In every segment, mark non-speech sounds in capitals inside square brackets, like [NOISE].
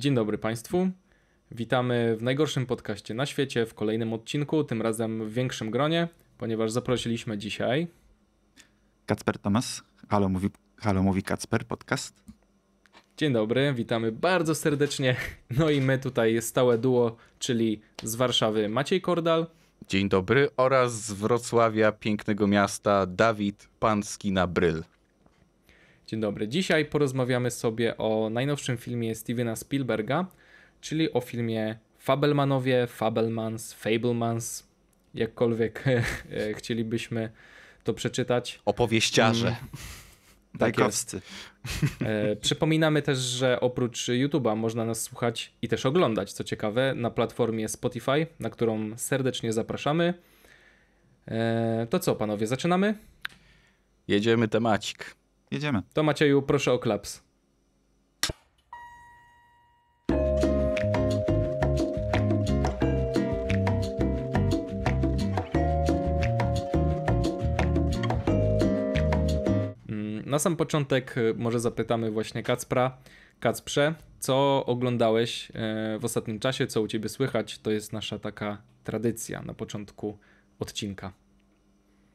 Dzień dobry Państwu. Witamy w najgorszym podcaście na świecie, w kolejnym odcinku, tym razem w większym gronie, ponieważ zaprosiliśmy dzisiaj. Kacper Tomas, halo mówi, halo mówi Kacper, podcast. Dzień dobry, witamy bardzo serdecznie. No i my tutaj stałe duo, czyli z Warszawy Maciej Kordal. Dzień dobry oraz z Wrocławia, pięknego miasta, Dawid Panski na Bryl. Dzień dobry. Dzisiaj porozmawiamy sobie o najnowszym filmie Stevena Spielberga, czyli o filmie Fabelmanowie, Fabelmans, Fablemans, jakkolwiek [LAUGHS] e, chcielibyśmy to przeczytać. Opowieściarze. Mm. [LAUGHS] Tak e, przypominamy też, że oprócz YouTube'a można nas słuchać i też oglądać, co ciekawe, na platformie Spotify, na którą serdecznie zapraszamy. E, to co, panowie, zaczynamy? Jedziemy temacik jedziemy. To Macieju, proszę o klaps. Mm, na sam początek y, może zapytamy właśnie Kacpra. Kacprze, co oglądałeś y, w ostatnim czasie, co u ciebie słychać? To jest nasza taka tradycja na początku odcinka.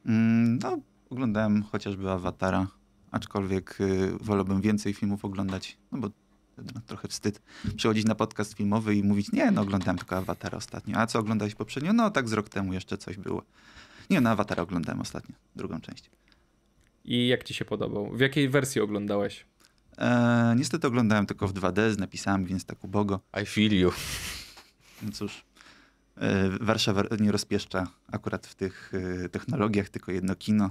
Mm, no, oglądałem chociażby Awatara aczkolwiek y, wolałbym więcej filmów oglądać, no bo trochę wstyd przychodzić na podcast filmowy i mówić, nie, no oglądałem tylko Awatara ostatnio. A co oglądałeś poprzednio? No tak z rok temu jeszcze coś było. Nie, no Awatara oglądałem ostatnio, drugą część. I jak ci się podobał? W jakiej wersji oglądałeś? E, niestety oglądałem tylko w 2D z napisami, więc tak ubogo. I feel you. No cóż, e, Warszawa nie rozpieszcza akurat w tych e, technologiach, tylko jedno kino.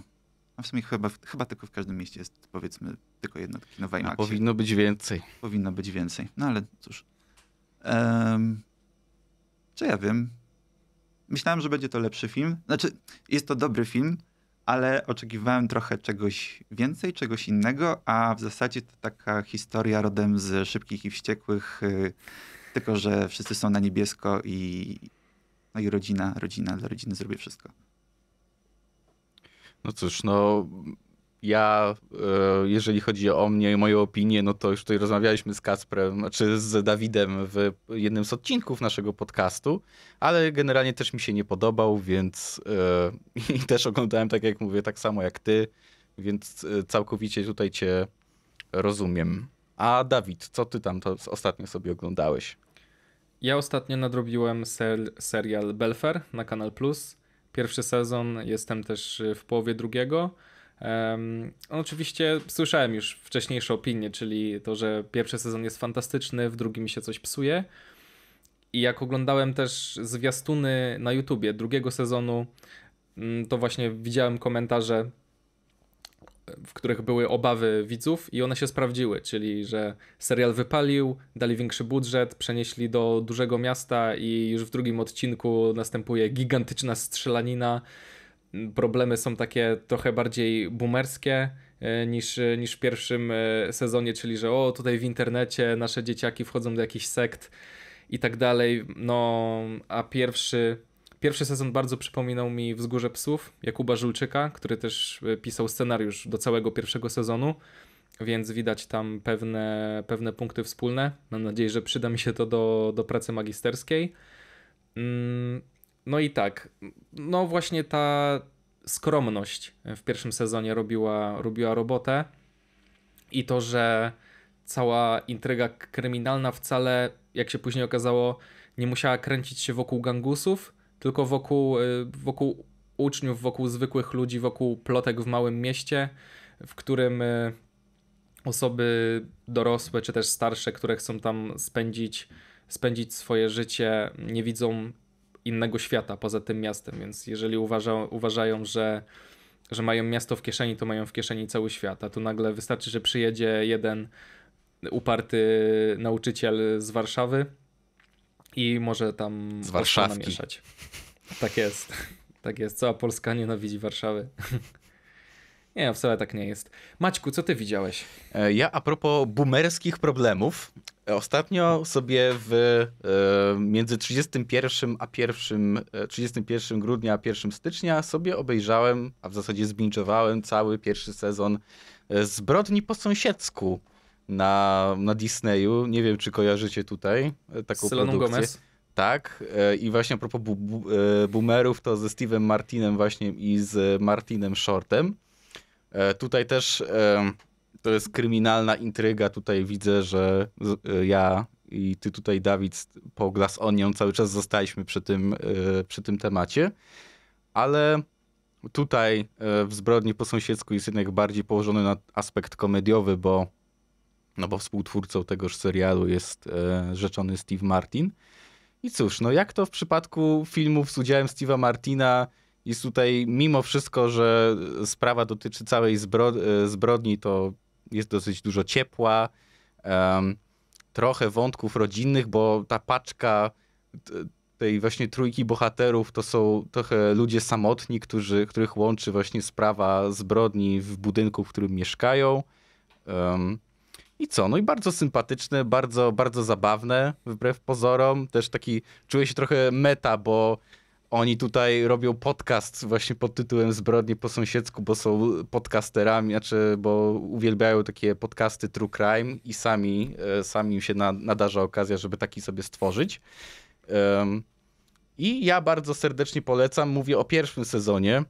A w sumie chyba, chyba tylko w każdym mieście jest powiedzmy tylko jedno kino w IMAXie. powinno być więcej. Powinno być więcej, no ale cóż. Um, czy ja wiem? Myślałem, że będzie to lepszy film. Znaczy, jest to dobry film, ale oczekiwałem trochę czegoś więcej, czegoś innego, a w zasadzie to taka historia rodem z Szybkich i Wściekłych, yy, tylko że wszyscy są na niebiesko i, no i rodzina, rodzina, dla rodziny zrobię wszystko. No cóż, no ja, e, jeżeli chodzi o mnie i moją opinię, no to już tutaj rozmawialiśmy z Kasprem, czy znaczy z Dawidem w jednym z odcinków naszego podcastu, ale generalnie też mi się nie podobał, więc e, [LAUGHS] i też oglądałem, tak jak mówię, tak samo jak ty, więc e, całkowicie tutaj cię rozumiem. A Dawid, co ty tam to ostatnio sobie oglądałeś? Ja ostatnio nadrobiłem ser serial Belfer na Kanal Plus pierwszy sezon, jestem też y, w połowie drugiego. Um, oczywiście słyszałem już wcześniejsze opinie, czyli to, że pierwszy sezon jest fantastyczny, w drugim się coś psuje. I jak oglądałem też zwiastuny na YouTubie drugiego sezonu, mm, to właśnie widziałem komentarze w których były obawy widzów i one się sprawdziły, czyli że serial wypalił, dali większy budżet, przenieśli do dużego miasta i już w drugim odcinku następuje gigantyczna strzelanina. Problemy są takie trochę bardziej boomerskie e, niż, niż w pierwszym e, sezonie, czyli że o, tutaj w internecie nasze dzieciaki wchodzą do jakichś sekt i tak dalej. No, a pierwszy Pierwszy sezon bardzo przypominał mi Wzgórze Psów Jakuba Żulczyka, który też e, pisał scenariusz do całego pierwszego sezonu, więc widać tam pewne, pewne punkty wspólne. Mam nadzieję, że przyda mi się to do, do pracy magisterskiej. Mm, no i tak, no właśnie ta skromność w pierwszym sezonie robiła, robiła robotę i to, że cała intryga kryminalna wcale, jak się później okazało, nie musiała kręcić się wokół gangusów, tylko wokół, y, wokół uczniów, wokół zwykłych ludzi, wokół plotek w małym mieście, w którym y, osoby dorosłe czy też starsze, które chcą tam spędzić, spędzić swoje życie, nie widzą innego świata poza tym miastem. Więc jeżeli uważa, uważają, że, że mają miasto w kieszeni, to mają w kieszeni cały świat. A tu nagle wystarczy, że przyjedzie jeden uparty nauczyciel z Warszawy i może tam z Warszawki. namieszać. Tak jest. [LAUGHS] Tak jest. Cała Polska nienawidzi Warszawy. [LAUGHS] Nie, wcale tak nie jest. Maćku, co ty widziałeś? E, ja a propos boomerskich problemów, ostatnio sobie w e, między 31 a 1 31 e, grudnia a 1 stycznia sobie obejrzałem, a w zasadzie zbinczowałem cały pierwszy sezon Zbrodni po sąsiedzku na, na Disneyu. Nie wiem, czy kojarzycie tutaj e, taką Selena produkcję. Gomez. Tak, e, i właśnie a propos bu, bu e, boomerów, to ze Steve'em Martinem właśnie i z Martinem Shortem. Tutaj też to jest kryminalna intryga. Tutaj widzę, że ja i ty tutaj, Dawid, po Glass Onion cały czas zostaliśmy przy tym, przy tym temacie. Ale tutaj w Zbrodni po sąsiedzku jest jednak bardziej położony na aspekt komediowy, bo no bo współtwórcą tegoż serialu jest e, rzeczony Steve Martin. I cóż, no jak to w przypadku filmów z udziałem Steve'a Martina jest tutaj, mimo wszystko, że sprawa dotyczy całej zbro- e, zbrodni, to jest dosyć dużo ciepła, um, trochę wątków rodzinnych, bo ta paczka tej właśnie trójki bohaterów to są trochę ludzie samotni, którzy, których łączy właśnie sprawa zbrodni w budynku, w którym mieszkają. Um, i co? No i bardzo sympatyczne, bardzo, bardzo zabawne, wbrew pozorom. Też taki, czuję się trochę meta, bo oni tutaj robią podcast właśnie pod tytułem Zbrodnie po sąsiedzku, bo są podcasterami, znaczy, bo uwielbiają takie podcasty true crime i sami, e, sami im się nadarza okazja, żeby taki sobie stworzyć. I ja bardzo serdecznie polecam, mówię o pierwszym sezonie,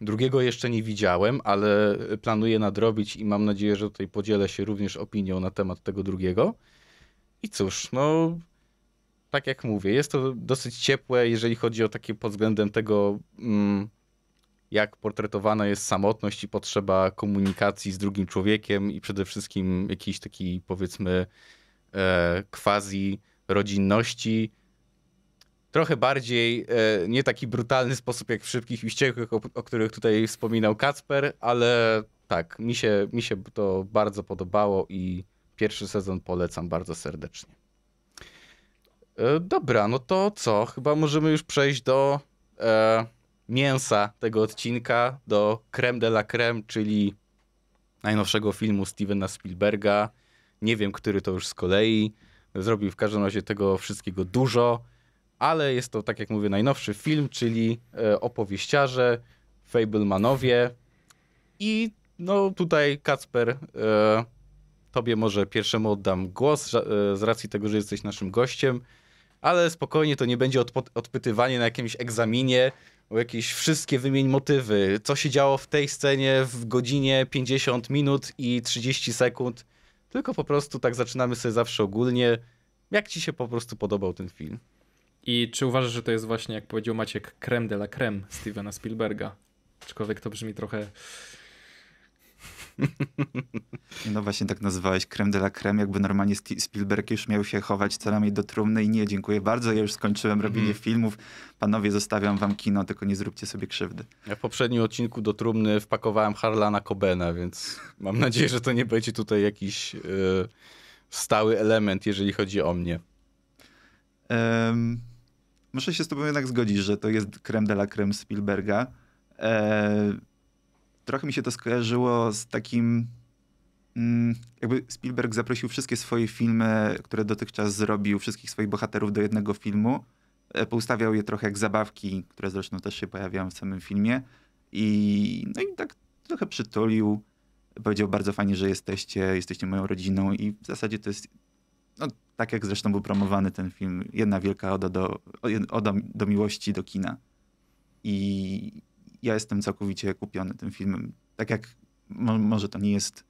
Drugiego jeszcze nie widziałem, ale planuję nadrobić i mam nadzieję, że tutaj podzielę się również opinią na temat tego drugiego. I cóż, no tak jak mówię, jest to dosyć ciepłe, jeżeli chodzi o takie pod względem tego, mm, jak portretowana jest samotność i potrzeba komunikacji z drugim człowiekiem i przede wszystkim jakiejś takiej, powiedzmy, e, quasi rodzinności, trochę bardziej, e, nie taki brutalny sposób jak w Szybkich i o, o których tutaj wspominał Kacper, ale tak, mi się, mi się to bardzo podobało i pierwszy sezon polecam bardzo serdecznie. E, dobra, no to co? Chyba możemy już przejść do e, mięsa tego odcinka, do creme de la creme, czyli najnowszego filmu Stevena Spielberga. Nie wiem, który to już z kolei. Zrobił w każdym razie tego wszystkiego dużo ale jest to, tak jak mówię, najnowszy film, czyli e, opowieściarze, Fablemanowie i no tutaj Kacper, e, tobie może pierwszemu oddam głos e, z racji tego, że jesteś naszym gościem, ale spokojnie to nie będzie odp odpytywanie na jakimś egzaminie o jakieś wszystkie wymień motywy, co się działo w tej scenie w godzinie 50 minut i 30 sekund, tylko po prostu tak zaczynamy sobie zawsze ogólnie, jak ci się po prostu podobał ten film. I czy uważasz, że to jest właśnie, jak powiedział Maciek, creme de la creme Stevena Spielberga? Aczkolwiek to brzmi trochę... [LAUGHS] No właśnie tak nazywałeś creme de la creme, jakby normalnie Spielberg już miał się chować celami do trumny i nie, dziękuję bardzo, ja już skończyłem robienie mm. filmów. Panowie, zostawiam wam kino, tylko nie zróbcie sobie krzywdy. Ja w poprzednim odcinku do trumny wpakowałem Harlana Cobena, więc mam nadzieję, że to nie będzie tutaj jakiś yy, stały element, jeżeli chodzi o mnie. Um, muszę się z tobą jednak zgodzić, że to jest creme de la creme Spielberga. E, trochę mi się to skojarzyło z takim... Mm, jakby Spielberg zaprosił wszystkie swoje filmy, które dotychczas zrobił, wszystkich swoich bohaterów do jednego filmu. E, poustawiał je trochę jak zabawki, które zresztą też się pojawiają w samym filmie. I, no i tak trochę przytulił. Powiedział bardzo fajnie, że jesteście, jesteście moją rodziną i w zasadzie to jest no, tak jak zresztą był promowany ten film, jedna wielka oda do, oda do miłości do kina. I ja jestem całkowicie kupiony tym filmem. Tak jak mo może to nie jest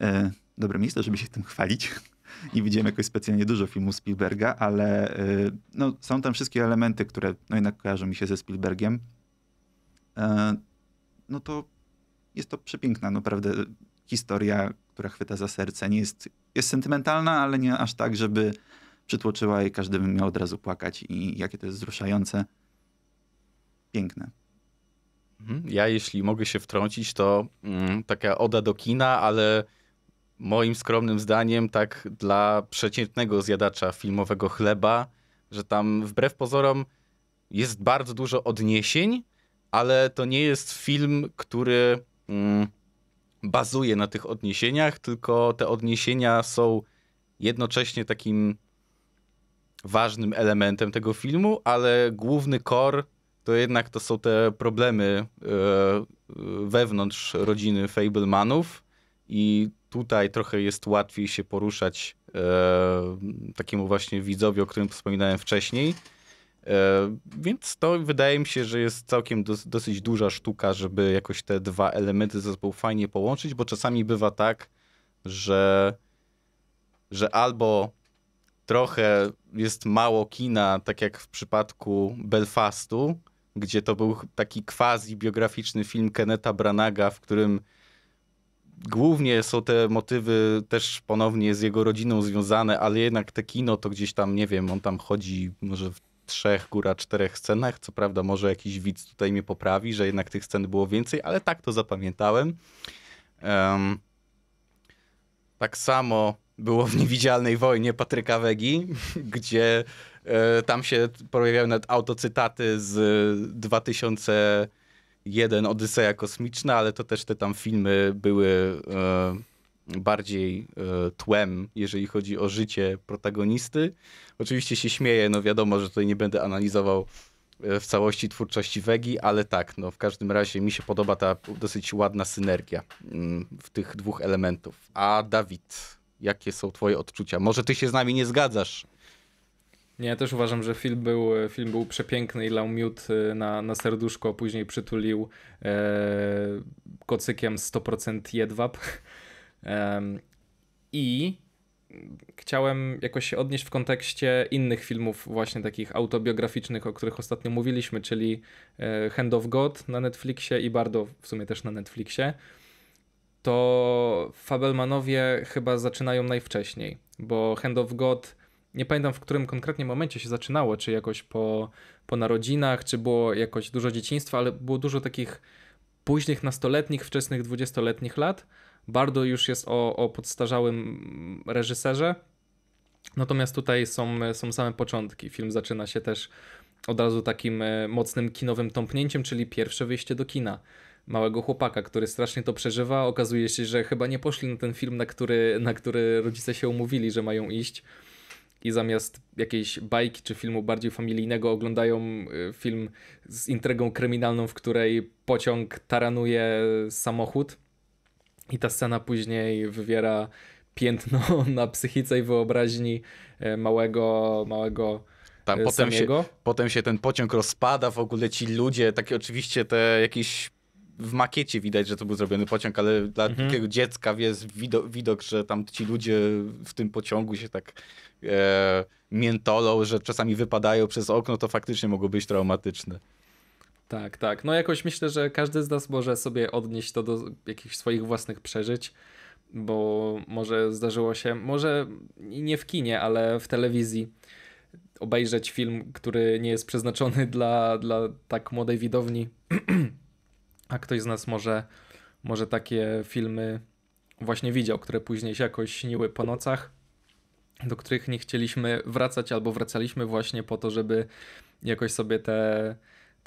e, dobre miejsce, żeby się tym chwalić. Nie [LAUGHS] widziałem jakoś specjalnie dużo filmu Spielberga, ale e, no, są tam wszystkie elementy, które no, jednak kojarzą mi się ze Spielbergiem. E, no to jest to przepiękna naprawdę historia, która chwyta za serce. Nie jest, jest sentymentalna, ale nie aż tak, żeby przytłoczyła i każdy miał od razu płakać. I jakie to jest wzruszające. Piękne. Mhm. Ja, jeśli mogę się wtrącić, to mm, taka oda do kina, ale moim skromnym zdaniem, tak dla przeciętnego zjadacza filmowego chleba, że tam wbrew pozorom jest bardzo dużo odniesień, ale to nie jest film, który mm, bazuje na tych odniesieniach, tylko te odniesienia są jednocześnie takim ważnym elementem tego filmu, ale główny core to jednak to są te problemy e, wewnątrz rodziny Fablemanów i tutaj trochę jest łatwiej się poruszać e, takiemu właśnie widzowi, o którym wspominałem wcześniej. E, więc to wydaje mi się, że jest całkiem dosyć duża sztuka, żeby jakoś te dwa elementy sobą fajnie połączyć, bo czasami bywa tak, że, że albo trochę jest mało kina, tak jak w przypadku Belfastu, gdzie to był taki quasi biograficzny film Keneta Branaga, w którym głównie są te motywy też ponownie z jego rodziną związane, ale jednak te kino to gdzieś tam, nie wiem, on tam chodzi może w trzech, góra czterech scenach. Co prawda, może jakiś widz tutaj mnie poprawi, że jednak tych scen było więcej, ale tak to zapamiętałem. Um, tak samo było w Niewidzialnej Wojnie Patryka Wegi, [LAUGHS] gdzie y, tam się pojawiają nawet autocytaty z 2001 Odyseja Kosmiczna, ale to też te tam filmy były y, bardziej y, tłem, jeżeli chodzi o życie protagonisty. Oczywiście się śmieję, no wiadomo, że tutaj nie będę analizował e, w całości twórczości Wegi, ale tak, no w każdym razie mi się podoba ta dosyć ładna synergia mm, w tych dwóch elementów. A Dawid, jakie są twoje odczucia? Może ty się z nami nie zgadzasz? Nie, ja też uważam, że film był, e, film był przepiękny i lał miód na, na serduszko, później przytulił e, kocykiem 100% jedwab. I chciałem jakoś się odnieść w kontekście innych filmów, właśnie takich autobiograficznych, o których ostatnio mówiliśmy, czyli e, Hand of God na Netflixie i Bardo w sumie też na Netflixie. To Fabelmanowie chyba zaczynają najwcześniej, bo Hand of God nie pamiętam w którym konkretnie momencie się zaczynało, czy jakoś po, po narodzinach, czy było jakoś dużo dzieciństwa, ale było dużo takich późnych nastoletnich, wczesnych dwudziestoletnich lat bardzo już jest o, o podstarzałym reżyserze, natomiast tutaj są, są same początki. Film zaczyna się też od razu takim e, mocnym kinowym tąpnięciem, czyli pierwsze wyjście do kina małego chłopaka, który strasznie to przeżywa. Okazuje się, że chyba nie poszli na ten film, na który, na który rodzice się umówili, że mają iść. I zamiast jakiejś bajki czy filmu bardziej familijnego oglądają e, film z intrygą kryminalną, w której pociąg taranuje samochód i ta scena później wywiera piętno [LAUGHS] na psychice i wyobraźni e, małego, małego tam e, potem się, potem się ten pociąg rozpada, w ogóle ci ludzie, takie oczywiście te jakieś w makiecie widać, że to był zrobiony pociąg, ale dla mhm. takiego dziecka jest widok, widok, że tam ci ludzie w tym pociągu się tak e, miętolą, że czasami wypadają przez okno, to faktycznie mogło być traumatyczne. Tak, tak. No jakoś myślę, że każdy z nas może sobie odnieść to do jakichś swoich własnych przeżyć, bo może zdarzyło się, może nie w kinie, ale w telewizji obejrzeć film, który nie jest przeznaczony [LAUGHS] dla, dla tak młodej widowni, [CLEARS THROAT] a ktoś z nas może, może takie filmy właśnie widział, które później się jakoś śniły po nocach, do których nie chcieliśmy wracać albo wracaliśmy właśnie po to, żeby jakoś sobie te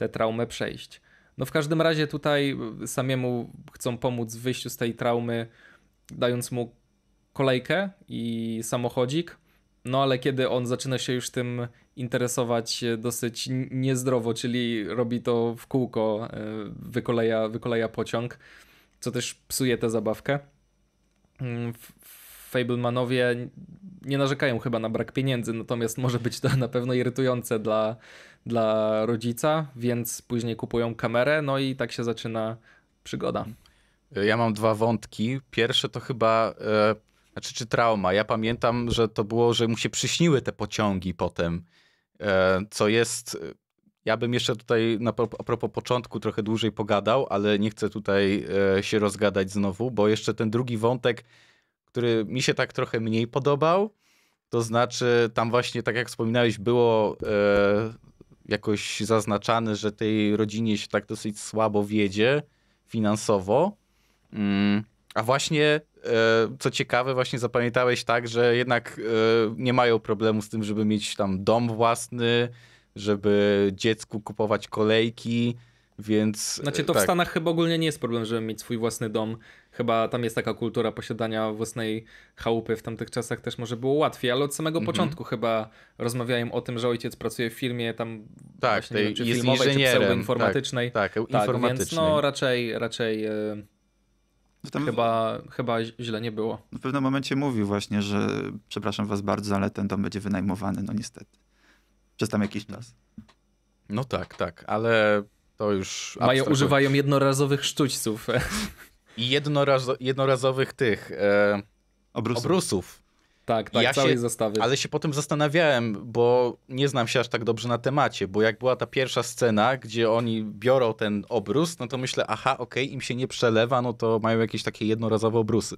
tę traumę przejść. No w każdym razie tutaj e, samiemu chcą pomóc w wyjściu z tej traumy, dając mu kolejkę i samochodzik. No ale kiedy on zaczyna się już tym interesować e, dosyć niezdrowo, czyli robi to w kółko, e, wykoleja, wykoleja pociąg, co też psuje tę zabawkę. Mm, Fablemanowie nie narzekają chyba na brak pieniędzy, natomiast może być to na pewno irytujące dla, dla rodzica, więc później kupują kamerę, no i tak się zaczyna przygoda. E, ja mam dwa wątki. Pierwsze to chyba, e, znaczy czy trauma. Ja pamiętam, że to było, że mu się przyśniły te pociągi potem, e, co jest... E, ja bym jeszcze tutaj na, a propos początku trochę dłużej pogadał, ale nie chcę tutaj e, się rozgadać znowu, bo jeszcze ten drugi wątek, który mi się tak trochę mniej podobał, to znaczy, tam właśnie, tak jak wspominałeś, było e, jakoś zaznaczany, że tej rodzinie się tak dosyć słabo wiedzie finansowo. Mm, a właśnie, e, co ciekawe, właśnie zapamiętałeś tak, że jednak e, nie mają problemu z tym, żeby mieć tam dom własny, żeby dziecku kupować kolejki, więc. Znaczy, e, to tak. w Stanach chyba ogólnie nie jest problem, żeby mieć swój własny dom. Chyba tam jest taka kultura posiadania własnej chałupy. W tamtych czasach też może było łatwiej, ale od samego mhm. początku chyba rozmawiałem o tym, że ojciec pracuje w firmie tam. Tak, właśnie, tej, wiem, czy filmowej, czy tak. pseudoinformatycznej. Tak, tak, tak, Więc no raczej, raczej. Yy... Tam... Chyba, chyba źle nie było. W pewnym momencie mówił właśnie, że przepraszam was bardzo, ale ten dom będzie wynajmowany, no niestety. Przez tam jakiś czas. No tak, tak, ale to już. Mają, używają jednorazowych sztućców. I jednorazo, jednorazowych tych e, obrusów. obrusów. Tak, tak, ja całej się, Ale się potem zastanawiałem, bo nie znam się aż tak dobrze na temacie, bo jak była ta pierwsza scena, gdzie oni biorą ten obrus, no to myślę, aha, okej, okay, im się nie przelewa, no to mają jakieś takie jednorazowe obrusy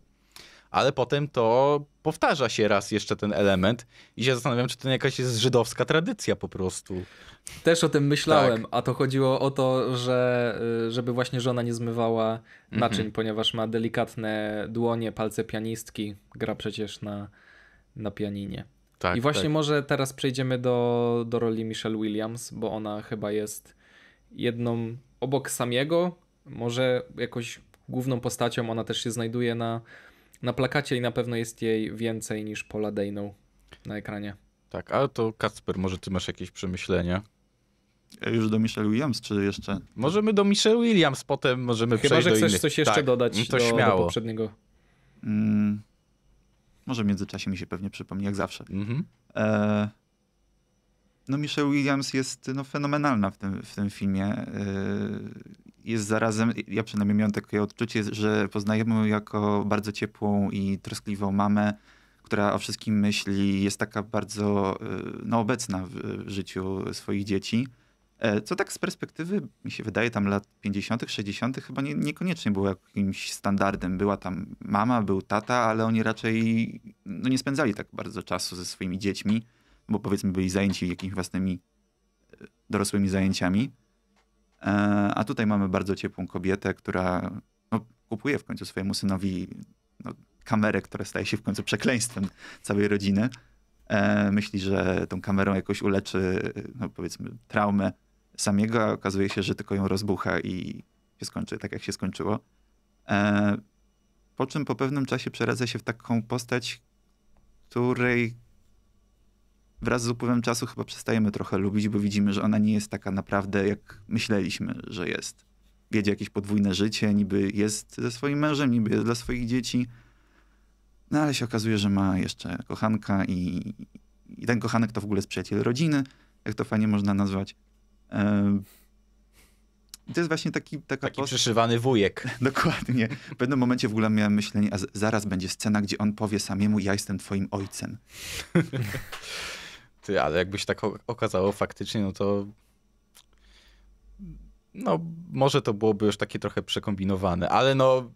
ale potem to powtarza się raz jeszcze ten element i się zastanawiam, czy to nie jakaś jest żydowska tradycja po prostu. Też o tym myślałem, tak. a to chodziło o to, że y, żeby właśnie żona nie zmywała mhm. naczyń, ponieważ ma delikatne dłonie, palce pianistki, gra przecież na, na pianinie. Tak, I właśnie tak. może teraz przejdziemy do, do roli Michelle Williams, bo ona chyba jest jedną obok samego, może jakoś główną postacią, ona też się znajduje na na plakacie i na pewno jest jej więcej niż pola Dejną na ekranie. Tak, ale to Kacper, może ty masz jakieś przemyślenia? Ja już do Michelle Williams, czy jeszcze? Możemy do Michelle Williams, potem możemy Chyba, przejść do Chyba, że chcesz coś jeszcze tak, dodać to do, śmiało. do poprzedniego. Mm, może w międzyczasie mi się pewnie przypomni, jak zawsze. Mm -hmm. e, no Michelle Williams jest no, fenomenalna w tym, w tym filmie. E, jest zarazem, ja przynajmniej miałem takie odczucie, że poznajemy ją jako bardzo ciepłą i troskliwą mamę, która o wszystkim myśli, jest taka bardzo e, no, obecna w życiu swoich dzieci. E, co tak z perspektywy, mi się wydaje, tam lat 50., 60., chyba nie, niekoniecznie było jakimś standardem. Była tam mama, był tata, ale oni raczej no, nie spędzali tak bardzo czasu ze swoimi dziećmi, bo powiedzmy byli zajęci jakimiś własnymi e, dorosłymi zajęciami. E, a tutaj mamy bardzo ciepłą kobietę, która no, kupuje w końcu swojemu synowi no, kamerę, która staje się w końcu przekleństwem całej rodziny. E, myśli, że tą kamerą jakoś uleczy, no, powiedzmy, traumę samego, a okazuje się, że tylko ją rozbucha i się skończy tak, jak się skończyło. E, po czym po pewnym czasie przeradza się w taką postać, której wraz z upływem czasu chyba przestajemy trochę lubić, bo widzimy, że ona nie jest taka naprawdę, jak myśleliśmy, że jest. Wiedzie jakieś podwójne życie, niby jest ze swoim mężem, niby jest dla swoich dzieci. No ale się okazuje, że ma jeszcze kochanka i, i ten kochanek to w ogóle jest przyjaciel rodziny, jak to fajnie można nazwać. to jest właśnie taki... Taka taki post... przeszywany wujek. [LAUGHS] Dokładnie. W pewnym momencie w ogóle miałem myślenie, a zaraz będzie scena, gdzie on powie samemu, ja jestem twoim ojcem. [LAUGHS] Ty, ale jakby się tak okazało faktycznie, no to no może to byłoby już takie trochę przekombinowane, ale no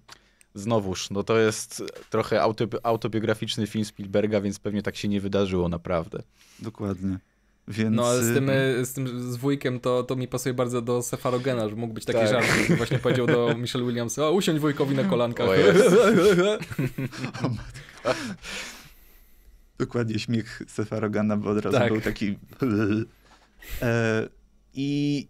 znowuż, no to jest trochę autobiograficzny film Spielberga, więc pewnie tak się nie wydarzyło naprawdę. Dokładnie. Więc... No ale z tym, y, y, z tym z wujkiem to, to mi pasuje bardzo do Sefarogena, że mógł być taki tak. żart, właśnie powiedział do [LAUGHS] Michelle Williamsa, o usiądź wujkowi na kolankach. O, jest. [LAUGHS] o matka. Dokładnie śmiech Sefarogana, bo od razu tak. był taki... [LAUGHS] E, I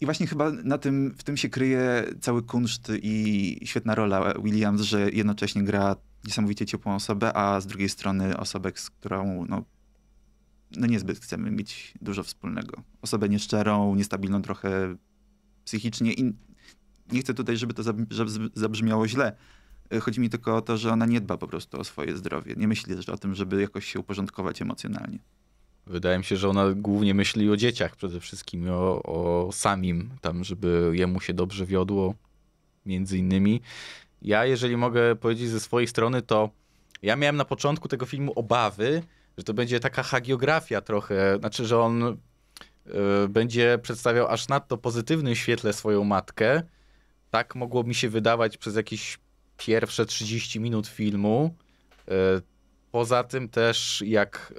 i właśnie chyba na tym, w tym się kryje cały kunszt i świetna rola Williams, że jednocześnie gra niesamowicie ciepłą osobę, a z drugiej strony osobę, z którą no, no niezbyt chcemy mieć dużo wspólnego. Osobę nieszczerą, niestabilną trochę psychicznie i nie chcę tutaj, żeby to zabrzmiało źle, Y, chodzi mi tylko o to, że ona nie dba po prostu o swoje zdrowie. Nie myśli też o tym, żeby jakoś się uporządkować emocjonalnie. Wydaje mi się, że ona głównie myśli o dzieciach przede wszystkim, o, o samim, tam, żeby jemu się dobrze wiodło, między innymi. Ja, jeżeli mogę powiedzieć ze swojej strony, to ja miałem na początku tego filmu obawy, że to będzie taka hagiografia trochę, znaczy, że on y, będzie przedstawiał aż nadto pozytywnym świetle swoją matkę. Tak mogło mi się wydawać przez jakiś pierwsze 30 minut filmu. E, poza tym też jak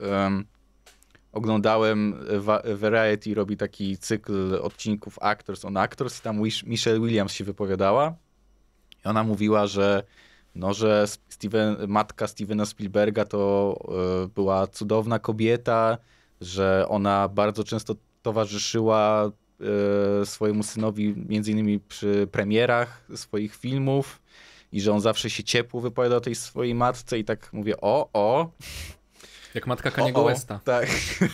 oglądałem, e, Variety robi taki cykl odcinków Actors on Actors i tam Michelle Williams się wypowiadała i ona mówiła, że no, że Steven, matka Stevena Spielberga to e, była cudowna kobieta, że ona bardzo często towarzyszyła swojemu synowi między innymi przy premierach swoich filmów, i że on zawsze się ciepło wypowiada o tej swojej matce i tak mówię o, o. Jak matka Kaniego Westa. Tak.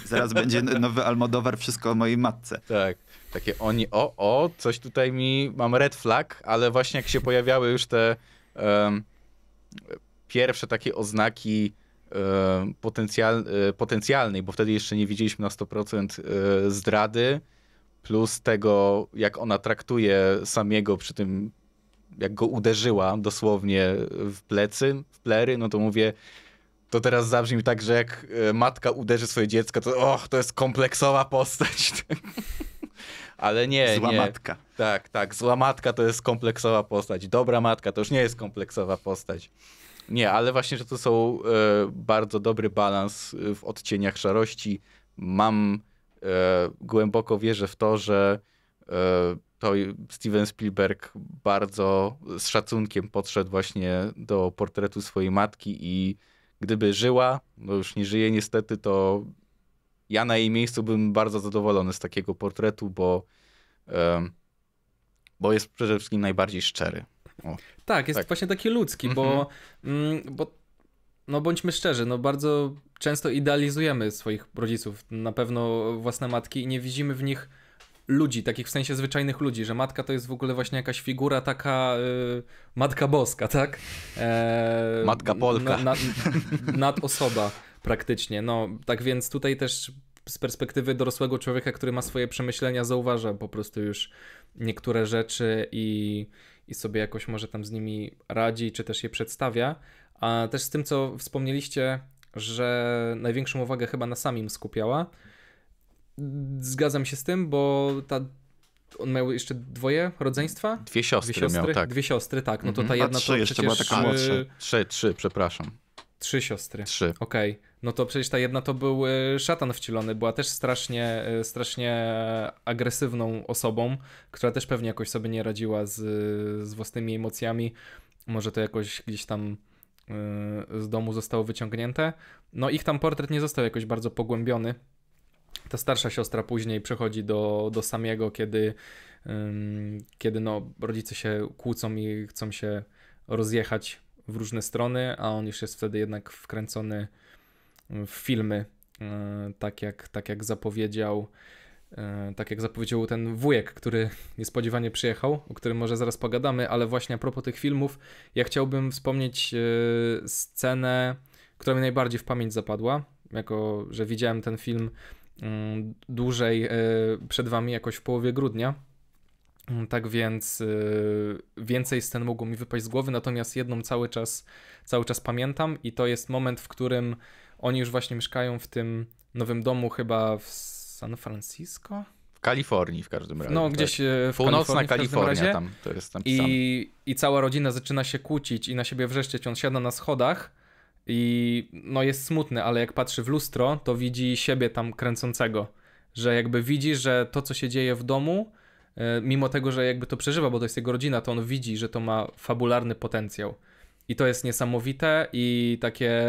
Zaraz będzie nowy Almodowar, wszystko o mojej matce. Tak. Takie oni, o, o, coś tutaj mi, mam red flag, ale właśnie jak się pojawiały już te um, pierwsze takie oznaki um, potencjal, e, potencjalnej, bo wtedy jeszcze nie widzieliśmy na 100% e, zdrady, plus tego, jak ona traktuje samego przy tym jak go uderzyła dosłownie w plecy, w plery, no to mówię, to teraz zabrzmi tak, że jak e, matka uderzy swoje dziecko, to och, to jest kompleksowa postać. [LAUGHS] Ale nie, zła nie. matka. Tak, tak, zła matka to jest kompleksowa postać. Dobra matka to już nie jest kompleksowa postać. Nie, ale właśnie, że to są e, bardzo dobry balans e, w odcieniach szarości. Mam e, głęboko wierzę w to, że e, to Steven Spielberg bardzo z szacunkiem podszedł właśnie do portretu swojej matki i gdyby żyła, no już nie żyje niestety, to ja na jej miejscu bym bardzo zadowolony z takiego portretu, bo, bo jest przede wszystkim najbardziej szczery. O, tak, jest tak. właśnie taki ludzki, bo, mhm. mm, bo no bądźmy szczerzy, no bardzo często idealizujemy swoich rodziców, na pewno własne matki i nie widzimy w nich ludzi, takich w sensie zwyczajnych ludzi, że matka to jest w ogóle właśnie jakaś figura taka y, matka boska, tak? E, matka Polka. Na, na, praktycznie. No, tak więc tutaj też z perspektywy dorosłego człowieka, który ma swoje przemyślenia, zauważa po prostu już niektóre rzeczy i, i sobie jakoś może tam z nimi radzi, czy też je przedstawia. A też z tym, co wspomnieliście, że największą uwagę chyba na samim skupiała, Zgadzam się z tym, bo ta on miał jeszcze dwoje rodzeństwa? Dwie siostry, dwie siostry miał, tak. Dwie siostry, tak. No to ta mhm. jedna A trzy, to jeszcze przecież... była taka y, młodsza. Trzy, trzy, przepraszam. Trzy siostry. Trzy. Okej. Okay. No to przecież ta jedna to był y, szatan wcielony, była też strasznie, y, strasznie agresywną osobą, która też pewnie jakoś sobie nie radziła z, z własnymi emocjami. Może to jakoś gdzieś tam z domu zostało wyciągnięte. No ich tam portret nie został jakoś bardzo pogłębiony, ta starsza siostra później przechodzi do, do Samiego, kiedy, um, kiedy no, rodzice się kłócą i chcą się rozjechać w różne strony, a on już jest wtedy jednak wkręcony w filmy, e, tak jak, tak jak zapowiedział e, tak jak zapowiedział ten wujek, który niespodziewanie przyjechał, o którym może zaraz pogadamy, ale właśnie a propos tych filmów, ja chciałbym wspomnieć e, scenę, która mi najbardziej w pamięć zapadła, jako że widziałem ten film Mm, dłużej e, przed Wami jakoś w połowie grudnia. Mm, tak więc e, więcej scen mogło mi wypaść z głowy, natomiast jedną cały czas, cały czas pamiętam i to jest moment, w którym oni już właśnie mieszkają w tym nowym domu chyba w San Francisco? W Kalifornii w każdym razie. No tak? gdzieś e, w Północna Kalifornia, Kalifornia tam to jest tam I, I cała rodzina zaczyna się kłócić i na siebie wrzeszczeć. On siada na schodach i no jest smutny, ale jak patrzy w lustro, to widzi siebie tam kręcącego. Że jakby widzi, że to, co się dzieje w domu, e, mimo tego, że jakby to przeżywa, bo to jest jego rodzina, to on widzi, że to ma fabularny potencjał. I to jest niesamowite i takie.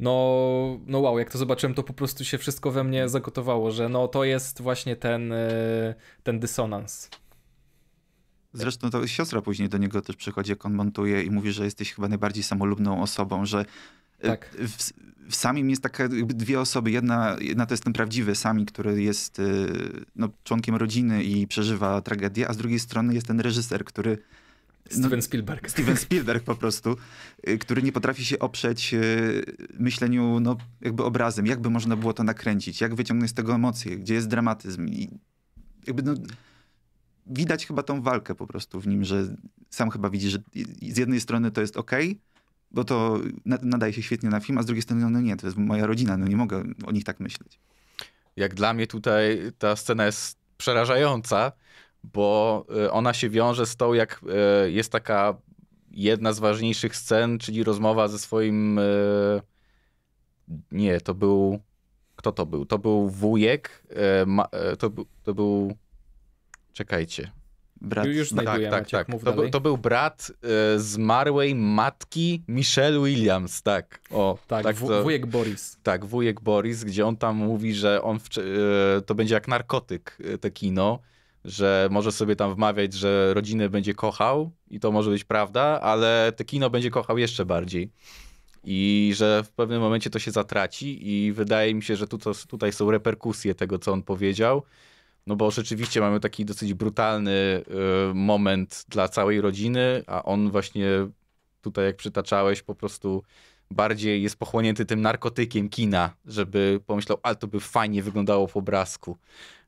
No, no wow, jak to zobaczyłem, to po prostu się wszystko we mnie zagotowało, że no to jest właśnie ten, e, ten dysonans. Zresztą to siostra później do niego też przychodzi, jak on montuje i mówi, że jesteś chyba najbardziej samolubną osobą, że e, tak. w, w samim jest takie dwie osoby. Jedna, jedna to jest ten prawdziwy sami, który jest e, no, członkiem rodziny i przeżywa tragedię, a z drugiej strony jest ten reżyser, który no, Steven no, Spielberg. Steven Spielberg po prostu, e, który nie potrafi się oprzeć myśleniu no, jakby obrazem, jakby można było to nakręcić, jak wyciągnąć z tego emocje, gdzie jest dramatyzm. I jakby no, widać chyba tą walkę po prostu w nim, że sam chyba widzi, że z jednej strony to jest ok, bo to nadaje się świetnie na film, a z drugiej strony, no nie, to jest moja rodzina, no nie mogę o nich tak myśleć. Jak dla mnie tutaj ta scena jest przerażająca, bo e, ona się wiąże z tą, jak e, jest taka jedna z ważniejszych scen, czyli rozmowa ze swoim. E, nie, to był. Kto to był? To był wujek. To, to był Czekajcie. Brat. Już tak, tak, tak. tak. To, to, był brat e, zmarłej matki Michelle Williams, tak. O, tak, tak to, wujek Boris. Tak, wujek Boris, gdzie on tam mówi, że on w, e, to będzie jak narkotyk e, te kino, że może sobie tam wmawiać, że rodzinę będzie kochał i to może być prawda, ale te kino będzie kochał jeszcze bardziej. I że w pewnym momencie to się zatraci i wydaje mi się, że tu, to, tutaj są reperkusje tego, co on powiedział no bo rzeczywiście mamy taki dosyć brutalny y, moment dla całej rodziny, a on właśnie tutaj, jak przytaczałeś, po prostu bardziej jest pochłonięty tym narkotykiem kina, żeby pomyślał, ale to by fajnie wyglądało w obrazku.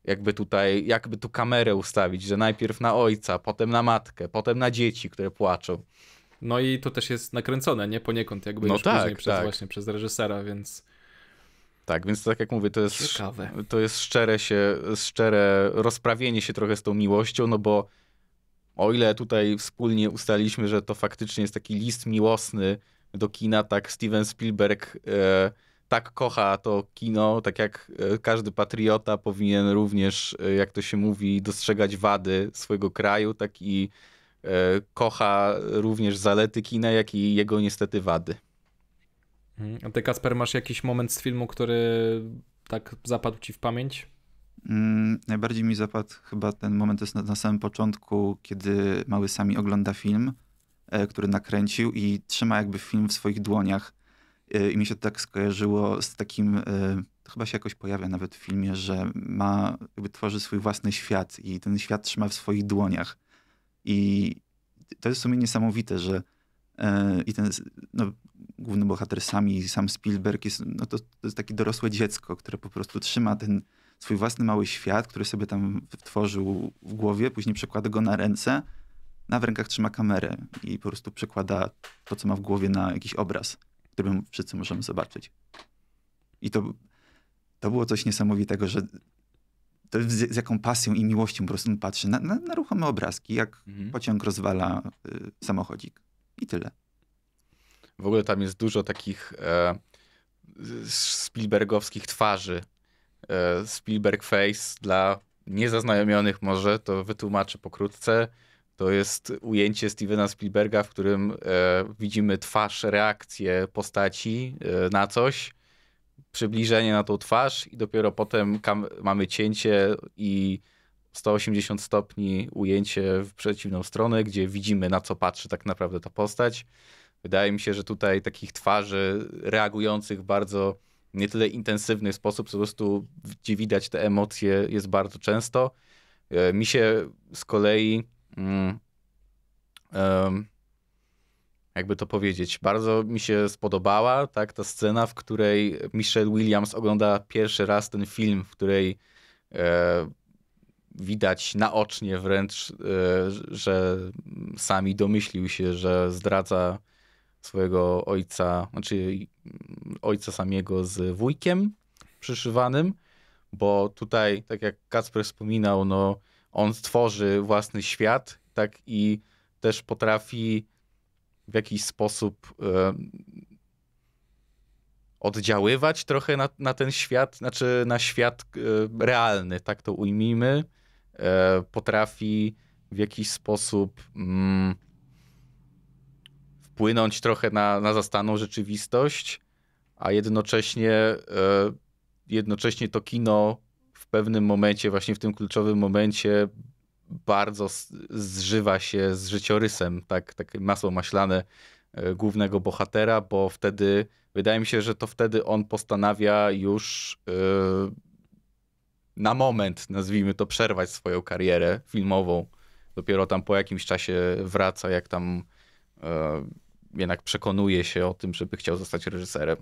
Jakby tutaj, jakby tu kamerę ustawić, że najpierw na ojca, potem na matkę, potem na dzieci, które płaczą. No i to też jest nakręcone, nie? Poniekąd jakby no już tak, później tak. przez, tak. właśnie przez reżysera, więc tak, więc tak jak mówię, to jest, to jest szczere, się, szczere rozprawienie się trochę z tą miłością, no bo o ile tutaj wspólnie ustaliliśmy, że to faktycznie jest taki list miłosny do kina, tak Steven Spielberg e, tak kocha to kino, tak jak e, każdy patriota powinien również, e, jak to się mówi, dostrzegać wady swojego kraju, tak i e, kocha również zalety kina, jak i jego niestety wady. Mhm. A ty, Kasper, masz jakiś moment z filmu, który tak zapadł ci w pamięć? Mm, najbardziej mi zapadł chyba ten moment jest na, na samym początku, kiedy mały Sami ogląda film, e, który nakręcił i trzyma jakby film w swoich dłoniach. E, I mi się to tak skojarzyło z takim, e, to chyba się jakoś pojawia nawet w filmie, że ma, jakby tworzy swój własny świat i ten świat trzyma w swoich dłoniach. I to jest w sumie niesamowite, że E, i ten no, główny bohater sami, sam Spielberg jest, no to, to jest takie dorosłe dziecko, które po prostu trzyma ten swój własny mały świat, który sobie tam tworzył w głowie, później przekłada go na ręce, na w rękach trzyma kamerę i po prostu przekłada to, co ma w głowie na jakiś obraz, który wszyscy możemy zobaczyć. I to, to było coś niesamowitego, że to z, z jaką pasją i miłością po prostu patrzy na, na, na ruchome obrazki, jak mhm. pociąg rozwala y, samochodzik. I tyle. W ogóle tam jest dużo takich e, Spielbergowskich twarzy. E, Spielberg Face dla niezaznajomionych może, to wytłumaczę pokrótce. To jest ujęcie Stevena Spielberga, w którym e, widzimy twarz, reakcję postaci e, na coś, przybliżenie na tą twarz i dopiero potem mamy cięcie i 180 stopni ujęcie w przeciwną stronę, gdzie widzimy na co patrzy tak naprawdę ta postać. Wydaje mi się, że tutaj takich twarzy reagujących bardzo nie tyle intensywny sposób, po prostu gdzie widać te emocje jest bardzo często. E, mi się z kolei mm, jakby to powiedzieć, bardzo mi się spodobała tak, ta scena, w której Michelle Williams ogląda pierwszy raz ten film, w której e, widać naocznie wręcz, e, że sami domyślił się, że zdradza swojego ojca, znaczy ojca samego z wujkiem przyszywanym, bo tutaj, tak jak Kacper wspominał, no, on stworzy własny świat, tak i też potrafi w jakiś sposób e, oddziaływać trochę na, na ten świat, znaczy na świat e, realny, tak to ujmijmy E, potrafi w jakiś sposób mm, wpłynąć trochę na, na zastaną rzeczywistość, a jednocześnie, e, jednocześnie to kino w pewnym momencie, właśnie w tym kluczowym momencie, bardzo zżywa się z życiorysem, tak, takie masło maślane e, głównego bohatera, bo wtedy, wydaje mi się, że to wtedy on postanawia już. Yy, na moment, nazwijmy to, przerwać swoją karierę filmową. Dopiero tam po jakimś czasie wraca, jak tam e, jednak przekonuje się o tym, żeby chciał zostać reżyserem.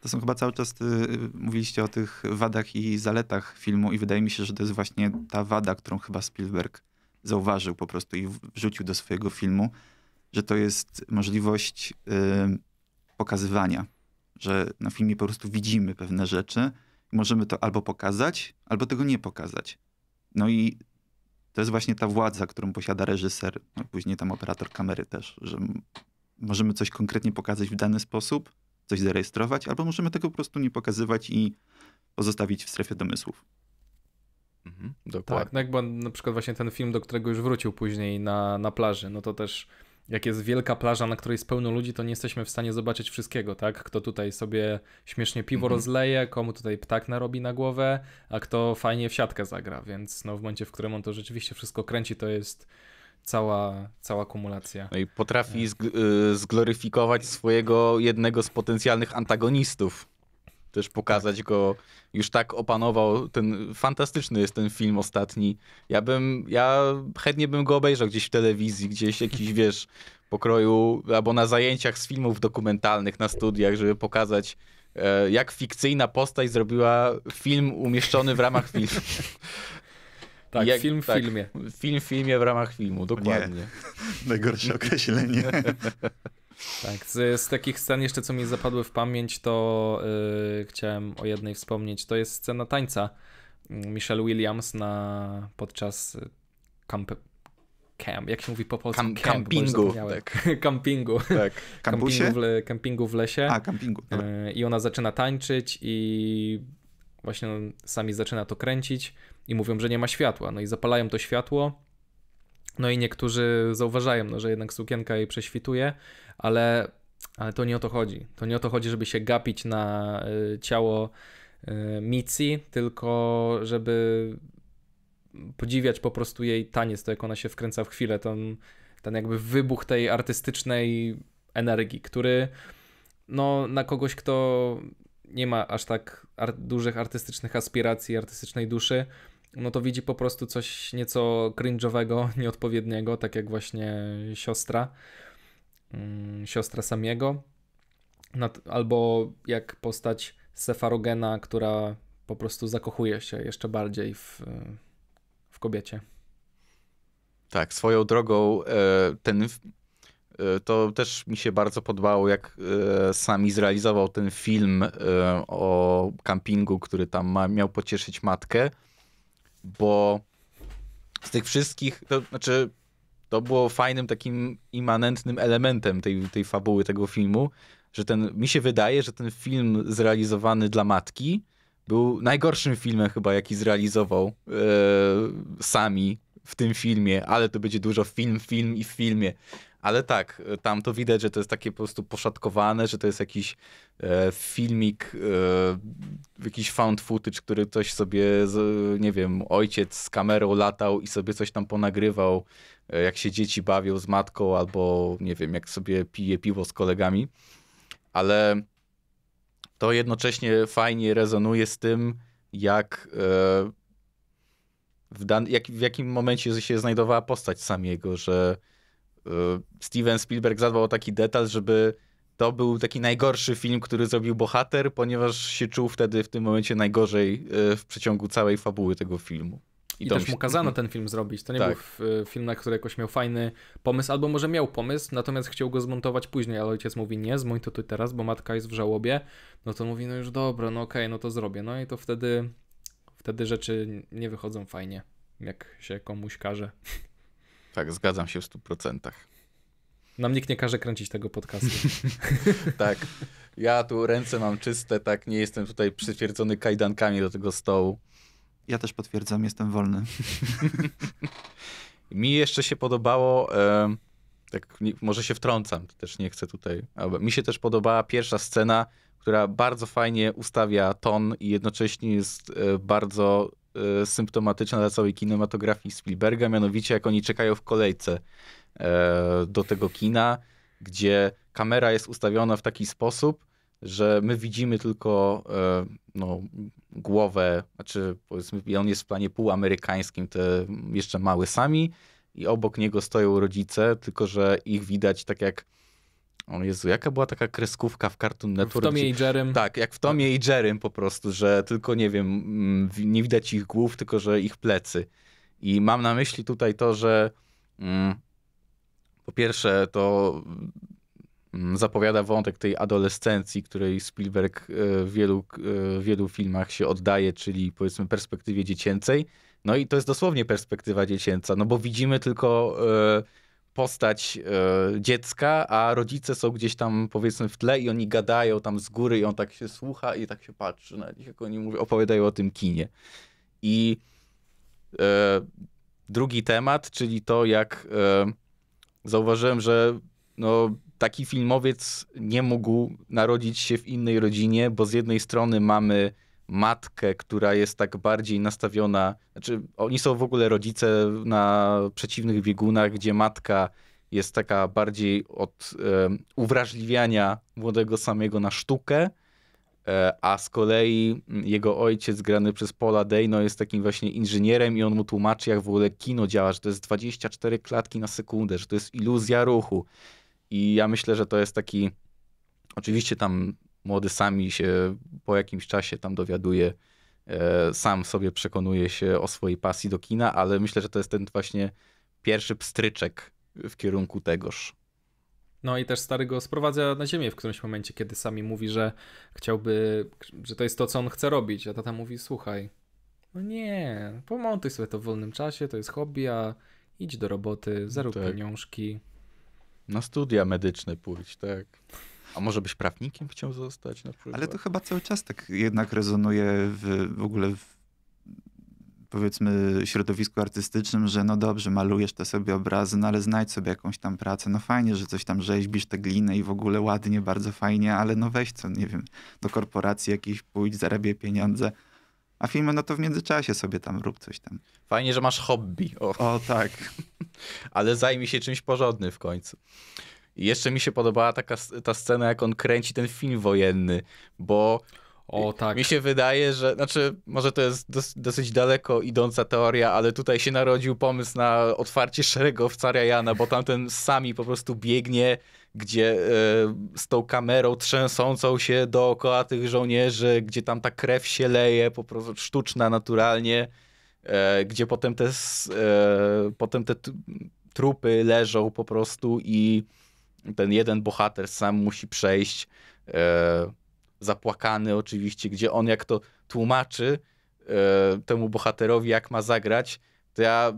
To są chyba cały czas, ty, y, mówiliście o tych wadach i zaletach filmu i wydaje mi się, że to jest właśnie ta wada, którą chyba Spielberg zauważył po prostu i wrzucił do swojego filmu, że to jest możliwość y, pokazywania, że na filmie po prostu widzimy pewne rzeczy, możemy to albo pokazać, albo tego nie pokazać. No i to jest właśnie ta władza, którą posiada reżyser, a później tam operator kamery też, że możemy coś konkretnie pokazać w dany sposób, coś zarejestrować, albo możemy tego po prostu nie pokazywać i pozostawić w strefie domysłów. Mhm, dokładnie. Tak, no jak na przykład właśnie ten film, do którego już wrócił później na, na plaży, no to też jak jest wielka plaża, na której jest pełno ludzi, to nie jesteśmy w stanie zobaczyć wszystkiego, tak? Kto tutaj sobie śmiesznie piwo mhm. rozleje, komu tutaj ptak narobi na głowę, a kto fajnie w siatkę zagra, więc no w momencie, w którym on to rzeczywiście wszystko kręci, to jest cała, cała kumulacja. No i potrafi e. zg- y, zgloryfikować swojego jednego z potencjalnych antagonistów też pokazać go. Już tak opanował ten fantastyczny jest ten film ostatni. Ja bym, ja chętnie bym go obejrzał gdzieś w telewizji, gdzieś jakiś [LAUGHS] wiesz pokroju albo na zajęciach z filmów dokumentalnych na studiach, żeby pokazać e, jak fikcyjna postać zrobiła film umieszczony w ramach [LAUGHS] filmu. Tak, jak, film w tak, filmie. Film w filmie w ramach filmu, dokładnie. Nie. [LAUGHS] Najgorsze określenie. Tak, z, z, takich scen jeszcze, co mi zapadły w pamięć, to yy, chciałem o jednej wspomnieć. To jest scena tańca mm, Michelle Williams na, podczas y, camp, camp, jak się mówi po polsku? Camp, camp, tak. [LAUGHS] campingu. Tak. campingu. Tak. Kampusie? Campingu, w le, campingu w lesie. A, campingu. Tak. Y, I ona zaczyna tańczyć i właśnie sami zaczyna to kręcić i mówią, że nie ma światła. No i zapalają to światło no i niektórzy zauważają, no, że jednak sukienka jej prześwituje, ale, ale to nie o to chodzi. To nie o to chodzi, żeby się gapić na y, ciało y, Mici, tylko żeby podziwiać po prostu jej taniec, to jak ona się wkręca w chwilę, ten, ten jakby wybuch tej artystycznej energii, który no, na kogoś, kto nie ma aż tak ar dużych artystycznych aspiracji, artystycznej duszy, no to widzi po prostu coś nieco cringe'owego, [LAUGHS] nieodpowiedniego, tak jak właśnie siostra, mm, siostra Samiego, albo jak postać Sefarogena, która po prostu zakochuje się jeszcze bardziej w, w kobiecie. Tak, swoją drogą e, ten e, to też mi się bardzo podobało, jak e, sami zrealizował ten film o kampingu, który tam miał pocieszyć matkę bo z tych wszystkich, to znaczy to było fajnym takim immanentnym elementem tej, tej fabuły tego filmu, że ten, mi się wydaje, że ten film zrealizowany dla matki był najgorszym filmem chyba, jaki zrealizował e, sami w tym filmie, ale to będzie dużo film, film i w filmie. Ale tak, e, tam to widać, że to jest takie po prostu poszatkowane, że to jest jakiś e, filmik, e, jakiś found footage, który ktoś sobie, z, nie wiem, ojciec z kamerą latał i sobie coś tam ponagrywał, e, jak się dzieci bawią z matką albo, nie wiem, jak sobie pije piwo z kolegami. Ale to jednocześnie fajnie rezonuje z tym, jak e, w, dan- jak, w jakim momencie się znajdowała postać samego, że y, Steven Spielberg zadbał o taki detal, żeby to był taki najgorszy film, który zrobił bohater, ponieważ się czuł wtedy w tym momencie najgorzej y, w przeciągu całej fabuły tego filmu. I, I też mu kazano mhm. ten film zrobić. To nie tak. był y, film, na który jakoś miał fajny pomysł, albo może miał pomysł, natomiast chciał go zmontować później, ale ojciec mówi, nie, zmontuj to teraz, bo matka jest w żałobie. No to mówi, no już dobra, no okej, okay, no to zrobię. No i to wtedy wtedy rzeczy nie wychodzą fajnie, jak się komuś każe. Tak, zgadzam się w 100%. Nam nikt nie każe kręcić tego podcastu. [LAUGHS] tak. Ja tu ręce mam czyste, tak. Nie jestem tutaj przytwierdzony kajdankami do tego stołu. Ja też potwierdzam, jestem wolny. [LAUGHS] mi jeszcze się podobało. E, tak, nie, może się wtrącam, też nie chcę tutaj. Ale mi się też podobała pierwsza scena, która bardzo fajnie ustawia ton i jednocześnie jest e, bardzo e, symptomatyczna dla całej kinematografii Spielberga, mianowicie jak oni czekają w kolejce e, do tego kina, gdzie kamera jest ustawiona w taki sposób, że my widzimy tylko no, głowę, znaczy powiedzmy, on jest w planie półamerykańskim, te jeszcze mały sami i obok niego stoją rodzice, tylko że ich widać tak jak o Jezu, jaka była taka kreskówka w Cartoon Network? W Tomie gdzie, i Jerrym. Tak, jak w Tomie tak. i Jerrym po prostu, że tylko, nie wiem, mm, nie widać ich głów, tylko, że ich plecy. I mam na myśli tutaj to, że mm, po pierwsze to mm, zapowiada wątek tej adolescencji, której Spielberg e, w wielu, e, w wielu filmach się oddaje, czyli powiedzmy perspektywie dziecięcej. No i to jest dosłownie perspektywa dziecięca, no bo widzimy tylko... Yy, postać e, dziecka, a rodzice są gdzieś tam powiedzmy w tle i oni gadają tam z góry i on tak się słucha i tak się patrzy na nich, jak oni mówią, opowiadają o tym kinie. I e, drugi temat, czyli to jak e, zauważyłem, że no, taki filmowiec nie mógł narodzić się w innej rodzinie, bo z jednej strony mamy matkę, która jest tak bardziej nastawiona, znaczy oni są w ogóle rodzice na przeciwnych biegunach, gdzie matka jest taka bardziej od e, uwrażliwiania młodego samego na sztukę, e, a z kolei jego ojciec grany przez Paula Dejno, jest takim właśnie inżynierem i on mu tłumaczy jak w ogóle kino działa, że to jest 24 klatki na sekundę, że to jest iluzja ruchu. I ja myślę, że to jest taki Oczywiście tam młody sami się po jakimś czasie tam dowiaduje, e, sam sobie przekonuje się o swojej pasji do kina, ale myślę, że to jest ten właśnie pierwszy pstryczek w kierunku tegoż. No i też stary go sprowadza na ziemię w którymś momencie, kiedy sami mówi, że chciałby, że to jest to, co on chce robić, a tata mówi, słuchaj, no nie, pomontuj sobie to w wolnym czasie, to jest hobby, a idź do roboty, zarób tak. pieniążki. Na studia medyczne pójdź, tak. A może byś prawnikiem chciał zostać na przykład? Ale to chyba cały czas tak jednak rezonuje w, w ogóle w, powiedzmy środowisku artystycznym, że no dobrze, malujesz te sobie obrazy, no ale znajdź sobie jakąś tam pracę. No fajnie, że coś tam rzeźbisz, te glinę i w ogóle ładnie, bardzo fajnie, ale no weź co, nie wiem, do korporacji jakiejś pójdź, zarabiaj pieniądze. A filmy, no to w międzyczasie sobie tam rób coś tam. Fajnie, że masz hobby. O, o tak. [LAUGHS] ale zajmij się czymś porządnym w końcu. I jeszcze mi się podobała taka, ta scena, jak on kręci ten film wojenny, bo o, tak. mi się wydaje, że, znaczy, może to jest dos, dosyć daleko idąca teoria, ale tutaj się narodził pomysł na otwarcie szeregów Cara Jana, bo tamten sami po prostu biegnie, gdzie e, z tą kamerą trzęsącą się dookoła tych żołnierzy, gdzie tam ta krew się leje, po prostu sztuczna, naturalnie, e, gdzie potem te, e, potem te trupy leżą po prostu i ten jeden bohater sam musi przejść, e, zapłakany oczywiście, gdzie on jak to tłumaczy e, temu bohaterowi, jak ma zagrać, to ja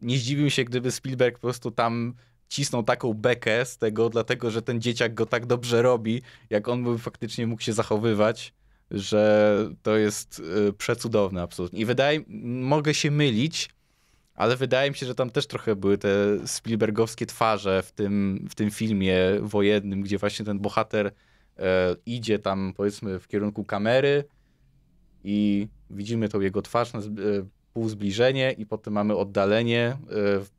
nie zdziwiłbym się, gdyby Spielberg po prostu tam cisnął taką bekę z tego, dlatego że ten dzieciak go tak dobrze robi, jak on by faktycznie mógł się zachowywać, że to jest e, przecudowne absolutnie. I wydaje, mogę się mylić, ale wydaje mi się, że tam też trochę były te Spielbergowskie twarze w tym, w tym filmie wojennym, gdzie właśnie ten bohater e, idzie tam powiedzmy w kierunku kamery i widzimy tą jego twarz na e, zbliżenie i potem mamy oddalenie e,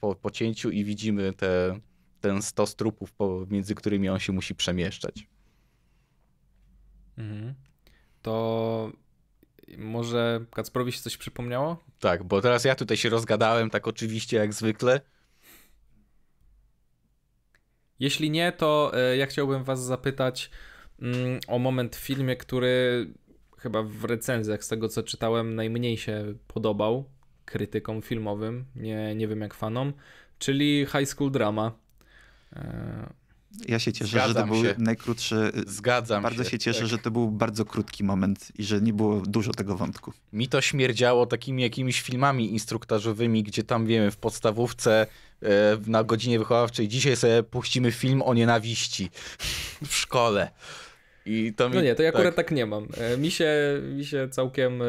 po, po cięciu i widzimy te, ten stos trupów, między którymi on się musi przemieszczać. Mhm. To może Kacprowi się coś przypomniało? Tak, bo teraz ja tutaj się rozgadałem, tak oczywiście jak zwykle. Jeśli nie, to e, ja chciałbym Was zapytać mm, o moment w filmie, który chyba w recenzjach, z tego co czytałem, najmniej się podobał krytykom filmowym, nie, nie wiem jak fanom, czyli High School Drama. E ja się cieszę, Zgadzam że to był się. najkrótszy. Y, Zgadzam bardzo się, się cieszę, tak. że to był bardzo krótki moment i że nie było dużo tego wątku. Mi to śmierdziało takimi jakimiś filmami instruktażowymi, gdzie tam wiemy w podstawówce e, na godzinie wychowawczej dzisiaj sobie puścimy film o nienawiści [LAUGHS] w szkole. Mi, no nie, to ja tak. akurat tak nie mam. E, mi się, mi się całkiem e,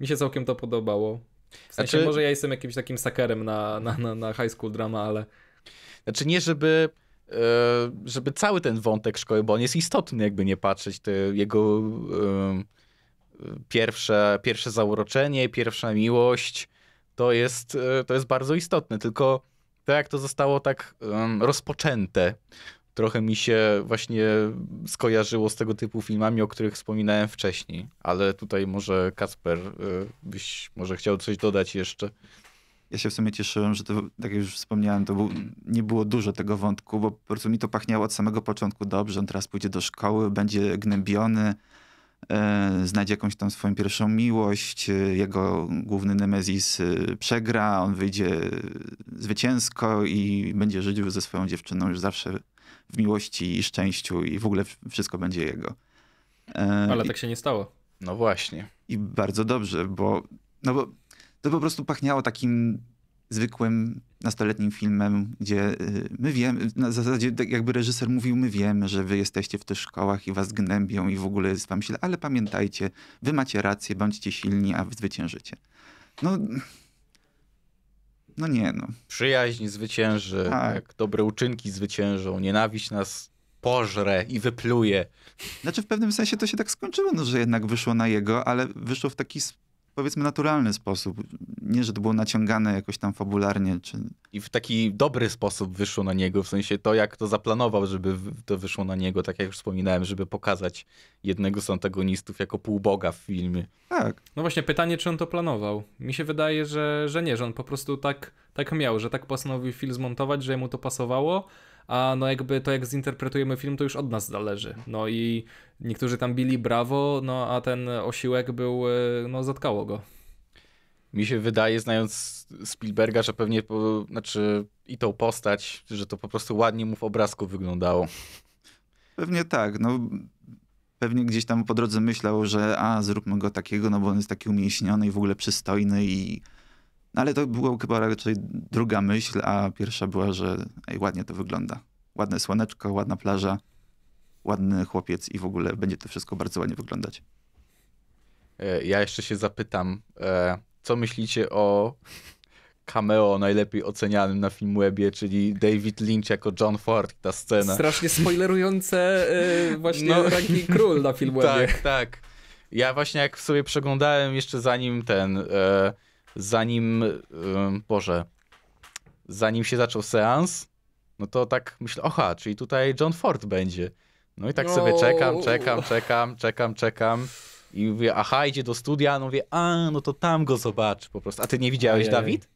mi się całkiem to podobało. W sensie znaczy, może ja jestem jakimś takim sakerem na, na, na, na high school drama, ale... Znaczy nie, żeby E, żeby cały ten wątek szkoły, bo on jest istotny, jakby nie patrzeć, jego e, pierwsze, pierwsze zauroczenie, pierwsza miłość, to jest, e, to jest bardzo istotne, tylko to jak to zostało tak rozpoczęte, trochę mi się właśnie skojarzyło z tego typu filmami, o których wspominałem wcześniej. Ale tutaj może Kasper byś może chciał coś dodać jeszcze. Ja się w sumie cieszyłem, że to, tak jak już wspomniałem, to był, nie było dużo tego wątku, bo po prostu mi to pachniało od samego początku dobrze. On teraz pójdzie do szkoły, będzie gnębiony, e, znajdzie jakąś tam swoją pierwszą miłość, e, jego główny Nemezis e, przegra, on wyjdzie e, zwycięsko i będzie żył ze swoją dziewczyną już zawsze w miłości i szczęściu i w ogóle wszystko będzie jego. E, Ale tak się nie stało. No właśnie. I bardzo dobrze, bo, no bo to po prostu pachniało takim zwykłym nastoletnim filmem, gdzie y, my wiemy, na zasadzie tak jakby reżyser mówił, my wiemy, że wy jesteście w tych szkołach i was gnębią i w ogóle jest wam źle, ale pamiętajcie, wy macie rację, bądźcie silni, a zwyciężycie. No... No nie, no. Przyjaźń zwycięży, tak. jak dobre uczynki zwyciężą, nienawiść nas pożre i wypluje. Znaczy w pewnym sensie to się tak skończyło, no, że jednak wyszło na jego, ale wyszło w taki sposób, powiedzmy naturalny sposób. Nie, że to było naciągane jakoś tam fabularnie. Czy... I w taki dobry sposób wyszło na niego, w sensie to, jak to zaplanował, żeby to wyszło na niego, tak jak już wspominałem, żeby pokazać jednego z antagonistów jako półboga w filmie. Tak. No właśnie, pytanie, czy on to planował. Mi się wydaje, że, że nie, że on po prostu tak, tak miał, że tak postanowił film zmontować, że mu to pasowało, a no jakby to jak zinterpretujemy film to już od nas zależy. No i niektórzy tam bili brawo, no a ten osiłek był, e, no zatkało go. Mi się wydaje, znając Spielberga, że pewnie, po, znaczy i tą postać, że to po prostu ładnie mu w obrazku wyglądało. Pewnie tak, no pewnie gdzieś tam po drodze myślał, że a, zróbmy go takiego, no bo on jest taki umięśniony i w ogóle przystojny i no ale to była chyba raczej druga myśl, a pierwsza była, że ej, ładnie to wygląda. Ładne słoneczko, ładna plaża, ładny chłopiec i w ogóle będzie to wszystko bardzo ładnie wyglądać. E, ja jeszcze się zapytam, e, co myślicie o cameo najlepiej ocenianym na Filmwebie, czyli David Lynch jako John Ford, ta scena. Strasznie spoilerujące e, [LAUGHS] właśnie no. rangi król na Filmwebie. [LAUGHS] Tak, tak. Ja właśnie jak sobie przeglądałem jeszcze zanim ten zanim, Boże, zanim się zaczął seans, no to tak myślę, oha, czyli tutaj John Ford będzie. No i tak sobie no. czekam, czekam, czekam, czekam, czekam. I mówię, aha, idzie do studia, no mówię, a, no to tam go zobacz po prostu. A ty nie widziałeś, Ojej. Dawid?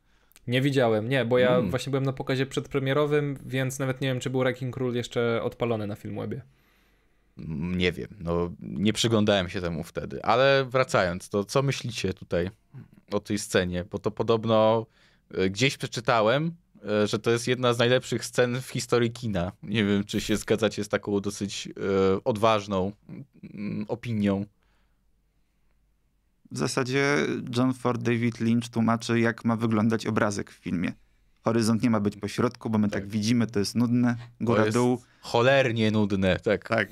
Nie widziałem, nie, bo ja hmm. właśnie byłem na pokazie przedpremierowym, więc nawet nie wiem, czy był Wrecking Król jeszcze odpalony na Filmwebie. Mm, nie wiem, no nie przyglądałem się temu wtedy. Ale wracając, to co myślicie tutaj o tej scenie, bo to podobno e, gdzieś przeczytałem, e, że to jest jedna z najlepszych scen w historii kina. Nie wiem, czy się zgadzacie z taką dosyć e, odważną mm, opinią. W zasadzie John Ford David Lynch tłumaczy, jak ma wyglądać obrazek w filmie. Horyzont nie ma być po środku, bo my tak, tak widzimy, to jest nudne. Góra, jest dół. Cholernie nudne, tak. tak.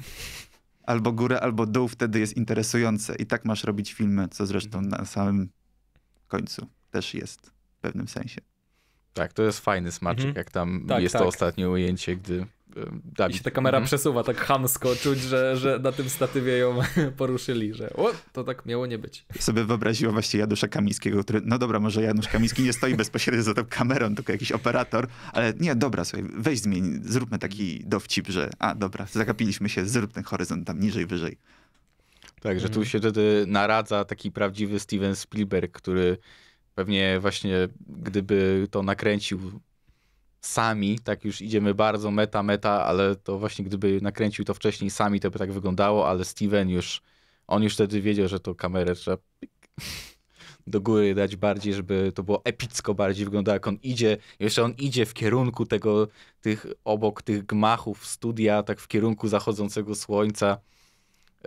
Albo górę, albo dół wtedy jest interesujące. I tak masz robić filmy, co zresztą mhm. na samym końcu też jest w pewnym sensie. Tak, to jest fajny smaczek, mhm. jak tam tak, jest tak. to ostatnie ujęcie, gdy Dawid. I się ta kamera mhm. przesuwa tak hamsko, czuć, że, że na tym statywie ją [LAUGHS] poruszyli, że o, to tak miało nie być. Sobie wyobraziło właśnie Janusza Kamińskiego, który, no dobra, może Janusz Kamiński nie stoi [LAUGHS] bezpośrednio za tą kamerą, tylko jakiś operator, ale nie, dobra, słuchaj, weź zmień, zróbmy taki dowcip, że a, dobra, zagapiliśmy się, zrób ten horyzont tam niżej, wyżej. Tak, że tu mhm. się wtedy naradza taki prawdziwy Steven Spielberg, który pewnie właśnie gdyby to nakręcił sami, tak już idziemy bardzo meta, meta, ale to właśnie gdyby nakręcił to wcześniej sami, to by tak wyglądało, ale Steven już, on już wtedy wiedział, że to kamerę trzeba [LAUGHS] do góry dać bardziej, żeby to było epicko bardziej wyglądało, jak on idzie, jeszcze on idzie w kierunku tego, tych, obok tych gmachów studia, tak w kierunku zachodzącego słońca.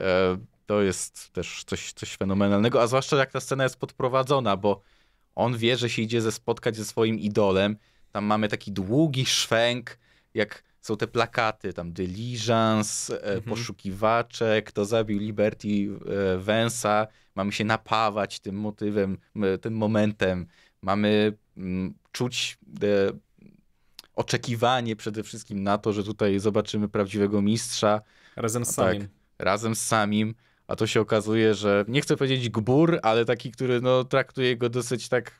E, to jest też coś, coś fenomenalnego, a zwłaszcza jak ta scena jest podprowadzona, bo on wie, że się idzie ze spotkać ze swoim idolem. Tam mamy taki długi szwęk, jak są te plakaty, tam Diligence, e, mhm. poszukiwacze, kto zabił Liberty e, Wensa. Mamy się napawać tym motywem, tym momentem. Mamy mm, czuć e, oczekiwanie przede wszystkim na to, że tutaj zobaczymy prawdziwego mistrza. Razem z tak, Razem z samim a to się okazuje, że nie chcę powiedzieć gbur, ale taki, który no, traktuje go dosyć tak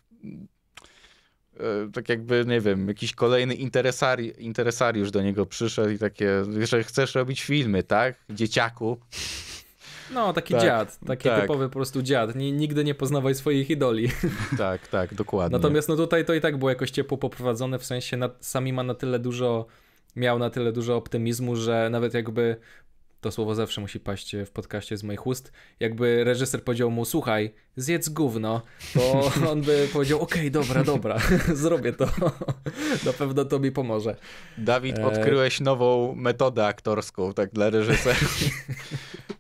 e, tak jakby, nie wiem, jakiś kolejny interesari, interesariusz do niego przyszedł i takie, że chcesz robić filmy, tak? Dzieciaku. No, taki tak, dziad, taki tak. typowy po prostu dziad. N nigdy nie poznawaj swoich idoli. [LAUGHS] Tak, tak, dokładnie. Natomiast no tutaj to i tak było jakoś ciepło poprowadzone, w sensie na, sami ma na tyle dużo, miał na tyle dużo optymizmu, że nawet jakby to słowo zawsze musi paść e, w podcaście z moich ust. Jakby reżyser powiedział mu, słuchaj, zjedz gówno, to [LAUGHS] on by powiedział, okej, okay, dobra, dobra, [LAUGHS] zrobię to. [LAUGHS] Na pewno to mi pomoże. Dawid, e, odkryłeś nową metodę aktorską, tak dla reżyserów.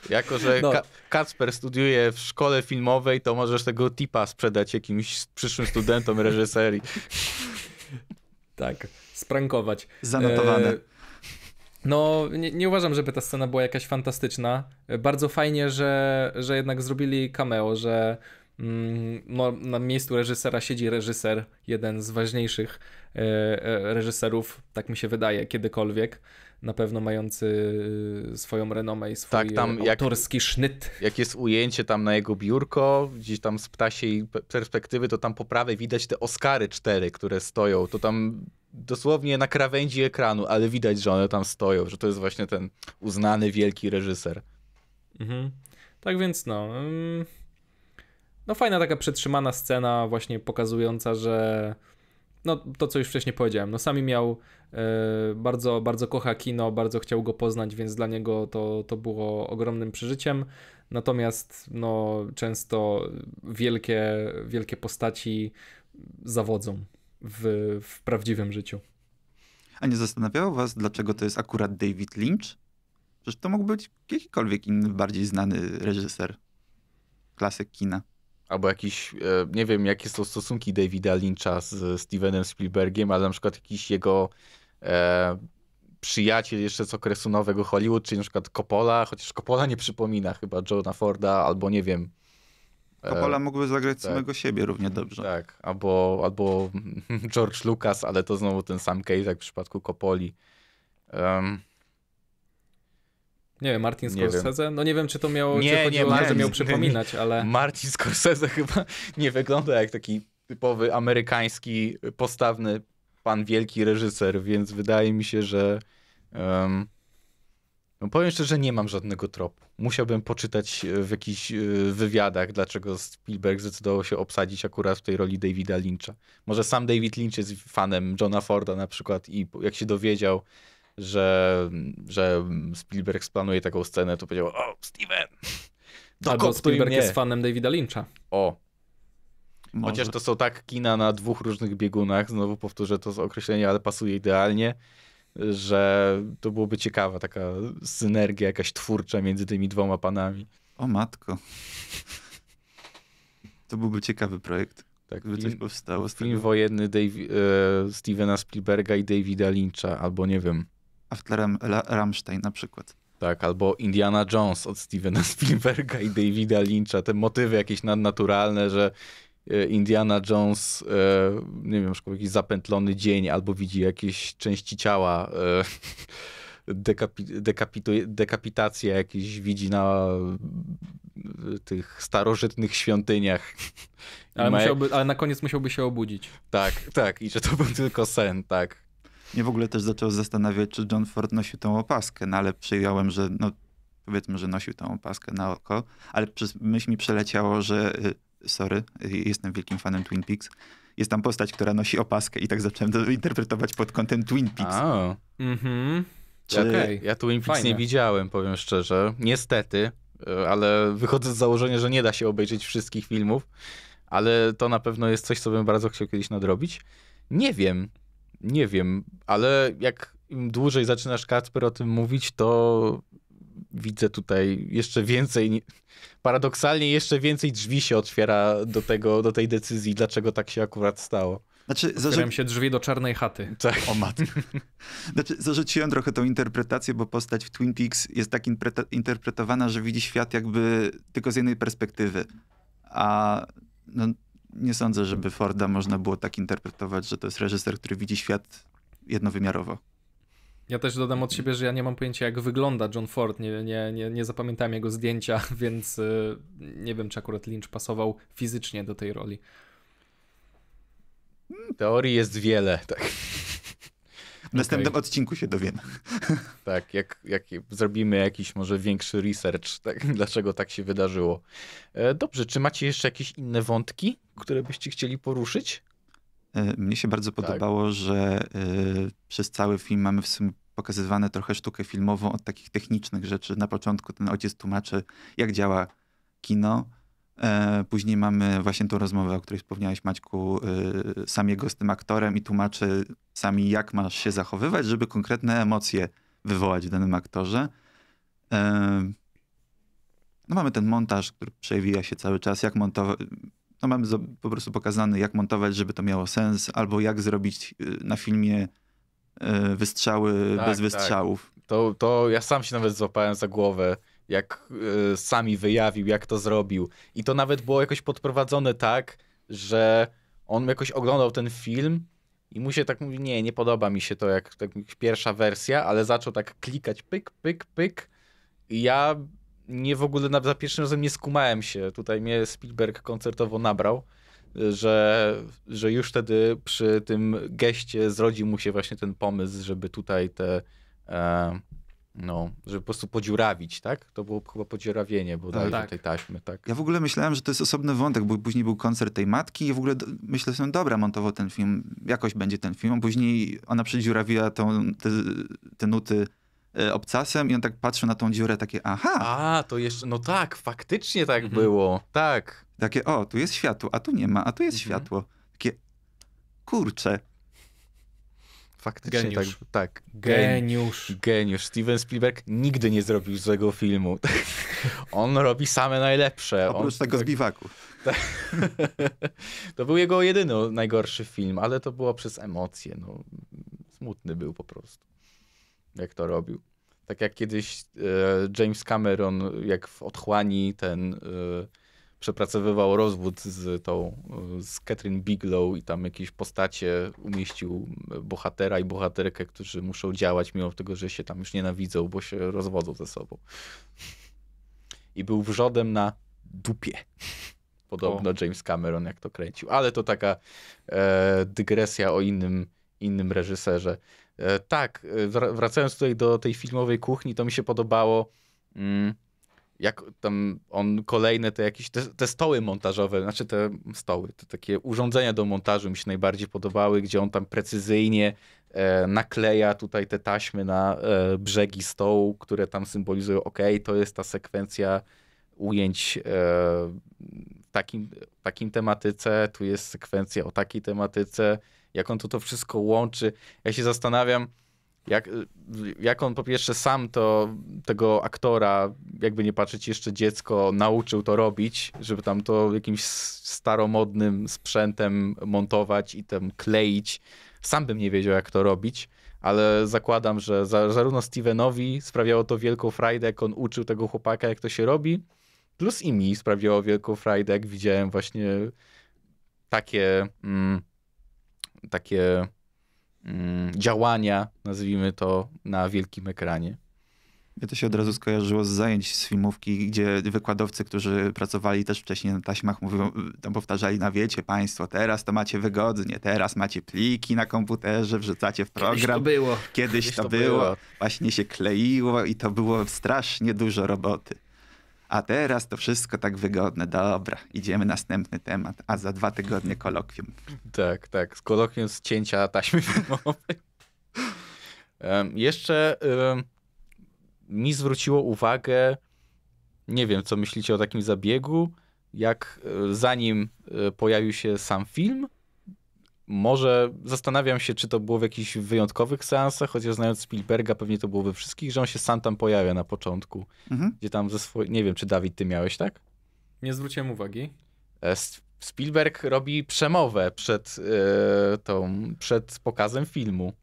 jako, że no. Ka Kacper studiuje w szkole filmowej, to możesz tego tipa sprzedać jakimś przyszłym studentom reżyserii. tak, sprankować. Zanotowane. E... No, nie, nie, uważam, żeby ta scena była jakaś fantastyczna. Bardzo fajnie, że, że jednak zrobili cameo, że mm, no, na miejscu reżysera siedzi reżyser, jeden z ważniejszych e, e, reżyserów, tak mi się wydaje, kiedykolwiek. Na pewno mający e, swoją renomę i swój tak, tam autorski jak, sznyt. Jak jest ujęcie tam na jego biurko, gdzieś tam z ptasiej perspektywy, to tam po prawej widać te Oscary cztery, które stoją. To tam dosłownie na krawędzi ekranu, ale widać, że one tam stoją, że to jest właśnie ten uznany wielki reżyser. Mhm. Tak więc no. Mm, no fajna taka przetrzymana scena, właśnie pokazująca, że no to, co już wcześniej powiedziałem, no sami miał, e, bardzo, bardzo kocha kino, bardzo chciał go poznać, więc dla niego to, to było ogromnym przeżyciem. Natomiast no, często wielkie, wielkie postaci zawodzą w, w prawdziwym życiu. A nie zastanawiało was, dlaczego to jest akurat David Lynch? Przecież to mógł być jakikolwiek inny, bardziej znany reżyser. Klasyk kina. Albo jakiś, e, nie wiem jakie są stosunki Davida Lyncha z Stevenem Spielbergiem, ale na przykład jakiś jego e, przyjaciel jeszcze z okresu nowego Hollywood, czyli na przykład Coppola, chociaż Coppola nie przypomina chyba Johna Forda, albo nie wiem, Coppola e, mógłby zagrać tak. samego siebie równie dobrze. Tak, albo, albo [LAUGHS] George Lucas, ale to znowu ten sam case jak w przypadku Coppoli. Um, nie wiem, Martin Scorsese? Wiem. No nie wiem, czy to miało, nie, czy chodziło nie, o miał przypominać, [LAUGHS] ale... Martin Scorsese chyba [LAUGHS] nie wygląda jak taki typowy amerykański, postawny pan wielki reżyser, więc wydaje mi się, że um, no powiem szczerze, nie mam żadnego tropu. Musiałbym poczytać e, w jakichś e, wywiadach, dlaczego Spielberg zdecydował się obsadzić akurat w tej roli Davida Lyncha. Może sam David Lynch jest fanem Johna Forda na przykład i jak się dowiedział, że, że Spielberg planuje taką scenę, to powiedział, o, Steven, [LAUGHS] Albo Spielberg jest fanem Davida Lyncha. O. Może. Chociaż to są tak kina na dwóch różnych biegunach, znowu powtórzę to z określenia, ale pasuje idealnie że to byłoby ciekawa taka synergia jakaś twórcza między tymi dwoma panami. O matko. To byłby ciekawy projekt. Tak, by coś powstało. Z film tego. wojenny Davi- e, Stevena Spielberga i Davida Lyncha, albo nie wiem. A w tle na przykład. Tak, albo Indiana Jones od Stevena [LAUGHS] Spielberga i Davida Lyncha. Te motywy jakieś nadnaturalne, że E, Indiana Jones, e, nie wiem, jakiś zapętlony dzień, albo widzi jakieś części ciała, e, [LAUGHS] dekapitacja jakiś widzi na tych starożytnych świątyniach. [LAUGHS] Ale, musiałby, ale na koniec musiałby się obudzić. Tak, tak, i że to był tylko sen, tak. Nie w ogóle też zaczął zastanawiać, czy John Ford nosił tą opaskę, no ale przyjąłem, że no, powiedzmy, że nosił tą opaskę na oko, ale przez myśl mi przeleciało, że y, sorry, y, jestem wielkim fanem Twin Peaks. Jest tam postać, która nosi opaskę i tak zacząłem to interpretować pod kątem Twin Peaks. A, mhm. Czy... Okay. Ja Twin Peaks Fajne. nie widziałem, powiem szczerze. Niestety, y, ale wychodzę z założenia, że nie da się obejrzeć wszystkich filmów, ale to na pewno jest coś, co bym bardzo chciał kiedyś nadrobić. Nie wiem, nie wiem, ale jak im dłużej zaczynasz Kacper o tym mówić, to widzę tutaj jeszcze więcej, paradoksalnie jeszcze więcej drzwi się otwiera do, tego, do tej decyzji, dlaczego tak się akurat stało. Znaczy, zarzu... się drzwi do czarnej chaty. Tak. O [LAUGHS] Znaczy, zarzuciłem trochę tą interpretację, bo postać w Twin Peaks jest tak interpretowana, że widzi świat jakby tylko z jednej perspektywy. A no, nie sądzę, żeby Forda można było tak interpretować, że to jest reżyser, który widzi świat jednowymiarowo. Ja też dodam od siebie, że ja nie mam pojęcia, jak wygląda John Ford. Nie, nie, nie, nie zapamiętałem jego zdjęcia, [LAUGHS] więc y, nie wiem, czy akurat Lynch pasował fizycznie do tej roli. Hmm, teorii jest wiele, tak. W następnym okay. odcinku się dowiemy. [LAUGHS] Tak, jak, jak zrobimy jakiś może większy research, tak, [LAUGHS] dlaczego tak się wydarzyło. E, dobrze, czy macie jeszcze jakieś inne wątki, które byście chcieli poruszyć? E, mnie się bardzo tak. podobało, tak. że y, przez cały film mamy w sumie pokazywane trochę sztukę filmową od takich technicznych rzeczy. Na początku ten ojciec tłumaczy, jak działa kino. E, później mamy właśnie tą rozmowę, o której wspomniałeś Maćku, e, samiego z tym aktorem i tłumaczy sami, jak masz się zachowywać, żeby konkretne emocje wywołać w danym aktorze. E, no mamy ten montaż, który przewija się cały czas, jak montować, no mamy po prostu pokazany, jak montować, żeby to miało sens, albo jak zrobić na filmie E, wystrzały tak, bez tak. wystrzałów. Tak. To, to ja sam się nawet złapałem za głowę, jak y, sami wyjawił, jak to zrobił. I to nawet było jakoś podprowadzone tak, że on jakoś oglądał ten film i mu się tak mówi, nie, nie podoba mi się to jak, pierwsza wersja, ale zaczął tak klikać pyk, pyk, pyk. I ja nie w ogóle na, za pierwszym razem nie skumałem się. Tutaj mnie Spielberg koncertowo nabrał że, że już wtedy przy tym geście zrodzi mu się właśnie ten pomysł, żeby tutaj te e, no, żeby po prostu podziurawić, tak? To było chyba podziurawienie bodajże tak. tej tak. taśmy, tak? Ja w ogóle myślałem, że to jest osobny wątek, bo później był koncert tej matki i w ogóle myślę sobie, no dobra, montował ten film, jakoś będzie ten film, a później ona przedziurawiła tą, te, te nuty E, obcasem i on tak patrzy na tą dziurę, takie aha. A, to jeszcze, no tak, faktycznie tak mhm. było, tak. Takie, o, tu jest światło, a tu nie ma, a tu jest mhm. światło. Takie, kurcze. Faktycznie Geniusz. tak. tak. Geniusz. Geniusz. Steven Spielberg nigdy nie zrobił złego filmu. [LAUGHS] On robi same najlepsze. Oprócz On... tego tak- z biwaku. Tak. [LAUGHS] To był jego jedyny najgorszy film, ale to było przez emocje. No, smutny był po prostu jak to robił. Tak jak kiedyś e, James Cameron, jak w Otchłani ten e, przepracowywał rozwód z tą, e, z Catherine Bigelow i tam jakieś postacie umieścił bohatera i bohaterkę, którzy muszą działać mimo tego, że się tam już nienawidzą, bo się rozwodzą ze sobą. I był wrzodem na dupie. [LAUGHS] Podobno o. James Cameron jak to kręcił. Ale to taka e, dygresja o innym, innym reżyserze. E, tak, e, wracając tutaj do tej filmowej kuchni, to mi się podobało. Mm, jak tam on kolejne te jakieś, te, te stoły montażowe, znaczy te stoły, te takie urządzenia do montażu mi się najbardziej podobały, gdzie on tam precyzyjnie e, nakleja tutaj te taśmy na brzegi stołu, które tam symbolizują, ok, to jest ta sekwencja ujęć w takim, takim tematyce, tu jest sekwencja o takiej tematyce, jak on to to wszystko łączy. Ja się zastanawiam, jak, jak on po pierwsze sam to tego aktora, jakby nie patrzeć jeszcze dziecko, nauczył to robić, żeby tam to jakimś staromodnym sprzętem montować i tam kleić. Sam bym nie wiedział, jak to robić, ale zakładam, że za, zarówno Stevenowi sprawiało to wielką frajdę, jak on uczył tego chłopaka, jak to się robi, plus i mi sprawiało wielką frajdę, jak widziałem właśnie takie... Mm, takie mm, działania, nazwijmy to, na wielkim ekranie. Mnie to się od razu skojarzyło z zajęć z filmówki, gdzie wykładowcy, którzy pracowali też wcześniej na taśmach, mówią, y, tam powtarzali, na no wiecie państwo, teraz to macie wygodnie, teraz macie pliki na komputerze, wrzucacie w program. Kiedyś to było. Kiedyś, Kiedyś to, to było. było. Właśnie się kleiło i to było strasznie dużo roboty. A teraz to wszystko tak wygodne. Dobra, idziemy następny temat, a za dwa tygodnie kolokwium. Tak, tak. Z kolokwium z cięcia taśmy filmowej. jeszcze mi zwróciło uwagę, nie wiem, co myślicie o takim zabiegu, jak e, zanim e, pojawił się sam film, może zastanawiam się, czy to było w jakichś wyjątkowych seansach, chociaż znając Spielberga, pewnie to było we wszystkich, że on się sam tam pojawia na początku. Mhm. Gdzie tam ze swoj... Nie wiem, czy Dawid, ty miałeś, tak? Nie zwróciłem uwagi. E, Spielberg robi przemowę przed, yy, tą, przed pokazem filmu.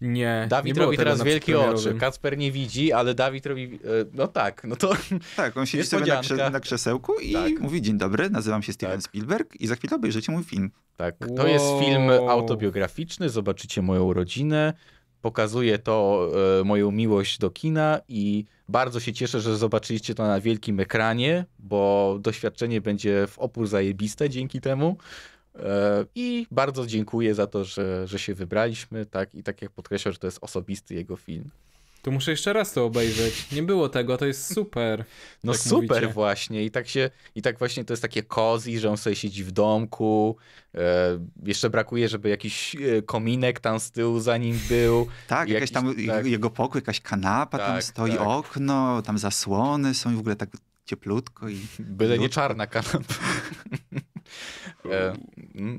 Nie. Dawid nie robi teraz wielkie oczy. Kacper nie widzi, ale Dawid robi. E, no tak, no to. [LAUGHS] Tak, on siedzi sobie na, krze na krzesełku i tak. mówi: Dzień dobry, nazywam się Steven tak. Spielberg i za chwilę obejrzycie mój film. Tak. Wow. To jest film autobiograficzny, zobaczycie moją rodzinę. Pokazuje to e, moją miłość do kina i bardzo się cieszę, że zobaczyliście to na wielkim ekranie, bo doświadczenie będzie w opór zajebiste dzięki temu. I bardzo dziękuję za to, że, że się wybraliśmy, tak? I tak jak podkreślał, że to jest osobisty jego film. Tu muszę jeszcze raz to obejrzeć. Nie było tego, to jest super. No tak super mówicie. właśnie. I tak się, i tak właśnie to jest takie cozy, że on sobie siedzi w domku. E, jeszcze brakuje, żeby jakiś e, kominek tam z tyłu za nim był. Tak, jakiś, tam tak. jego pokój, jakaś kanapa, tak, tam stoi tak. okno, tam zasłony są i w ogóle tak cieplutko. i. Byle nie czarna kanapa. [LAUGHS] E, mm. [LAUGHS]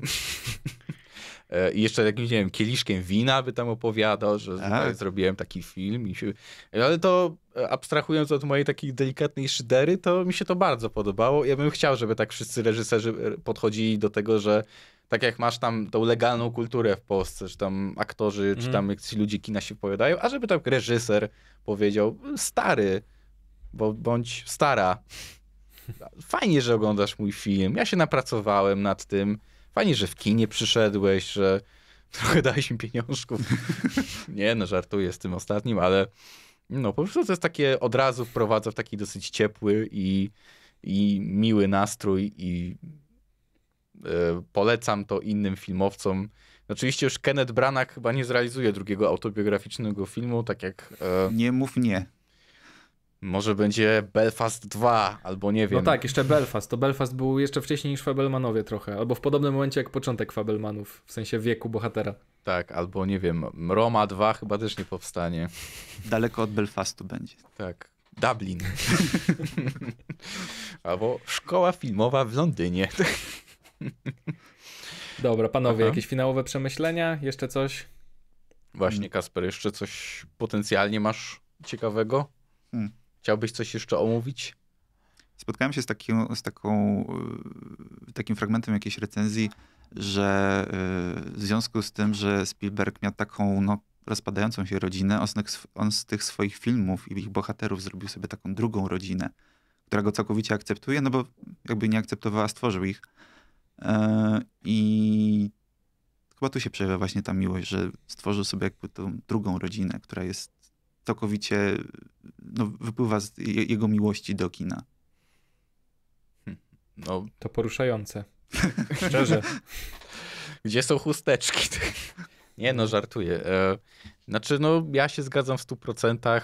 e, I jeszcze jakimś, nie wiem, kieliszkiem wina by tam opowiadał, że tutaj zrobiłem taki film. Się... Ale to e, abstrahując od mojej takiej delikatnej szydery, to mi się to bardzo podobało. Ja bym chciał, żeby tak wszyscy reżyserzy podchodzili do tego, że tak jak masz tam tą legalną kulturę w Polsce, że tam aktorzy, mm. czy mhm. tam ci ludzie kina się powiadają, a żeby tak reżyser powiedział, stary, bo bądź stara, fajnie, że oglądasz mój film, ja się napracowałem nad tym, fajnie, że w kinie przyszedłeś, że [LAUGHS] trochę dałeś mi pieniążków. [LAUGHS] nie, no żartuję z tym ostatnim, ale no po prostu to jest takie, od razu wprowadza w taki dosyć ciepły i, i miły nastrój i e, polecam to innym filmowcom. Oczywiście już Kenneth Branagh chyba nie zrealizuje drugiego autobiograficznego filmu, tak jak... E, nie mów nie. Może będzie Belfast 2, albo nie no wiem. No tak, jeszcze Belfast. To Belfast był jeszcze wcześniej niż Fabelmanowie trochę. Albo w podobnym momencie jak początek Fabelmanów, w sensie wieku bohatera. Tak, albo nie wiem, Roma 2 chyba też nie powstanie. Daleko od Belfastu będzie. Tak. Dublin. [LAUGHS] albo szkoła filmowa w Londynie. [LAUGHS] Dobra, panowie, Aha. jakieś finałowe przemyślenia? Jeszcze coś? Właśnie, Kasper, jeszcze coś potencjalnie masz ciekawego? Hmm. Chciałbyś coś jeszcze omówić? Spotkałem się z, takim, z taką, y, takim fragmentem jakiejś recenzji, że y, w związku z tym, że Spielberg miał taką no, rozpadającą się rodzinę, on z, tych swoich filmów i ich bohaterów zrobił sobie taką drugą rodzinę, która go całkowicie akceptuje, no bo jakby nie akceptowała, stworzył ich. E, I chyba tu się przejawia właśnie ta miłość, że stworzył sobie jakby tą drugą rodzinę, która jest całkowicie no, wypływa z jego miłości do kina. Hmm, no. To poruszające. [LAUGHS] Szczerze. Gdzie są chusteczki? [LAUGHS] Nie no, żartuję. E, znaczy, no, ja się zgadzam w 100%. E,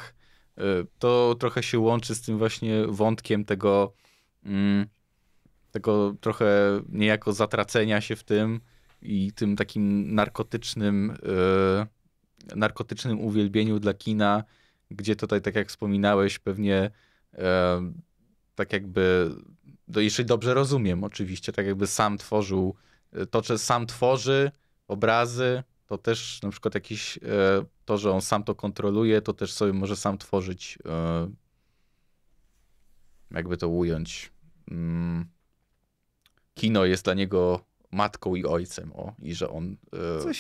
to trochę się łączy z tym właśnie wątkiem tego, mm, tego trochę niejako zatracenia się w tym i tym takim narkotycznym e, narkotycznym uwielbieniu dla kina, gdzie tutaj, tak jak wspominałeś, pewnie e, tak jakby, do, jeśli dobrze rozumiem oczywiście, tak jakby sam tworzył, e, to czy sam tworzy obrazy, to też na przykład jakiś, e, to, że on sam to kontroluje, to też sobie może sam tworzyć, e, jakby to ująć. Mm. Kino jest dla niego matką i ojcem, o, i że on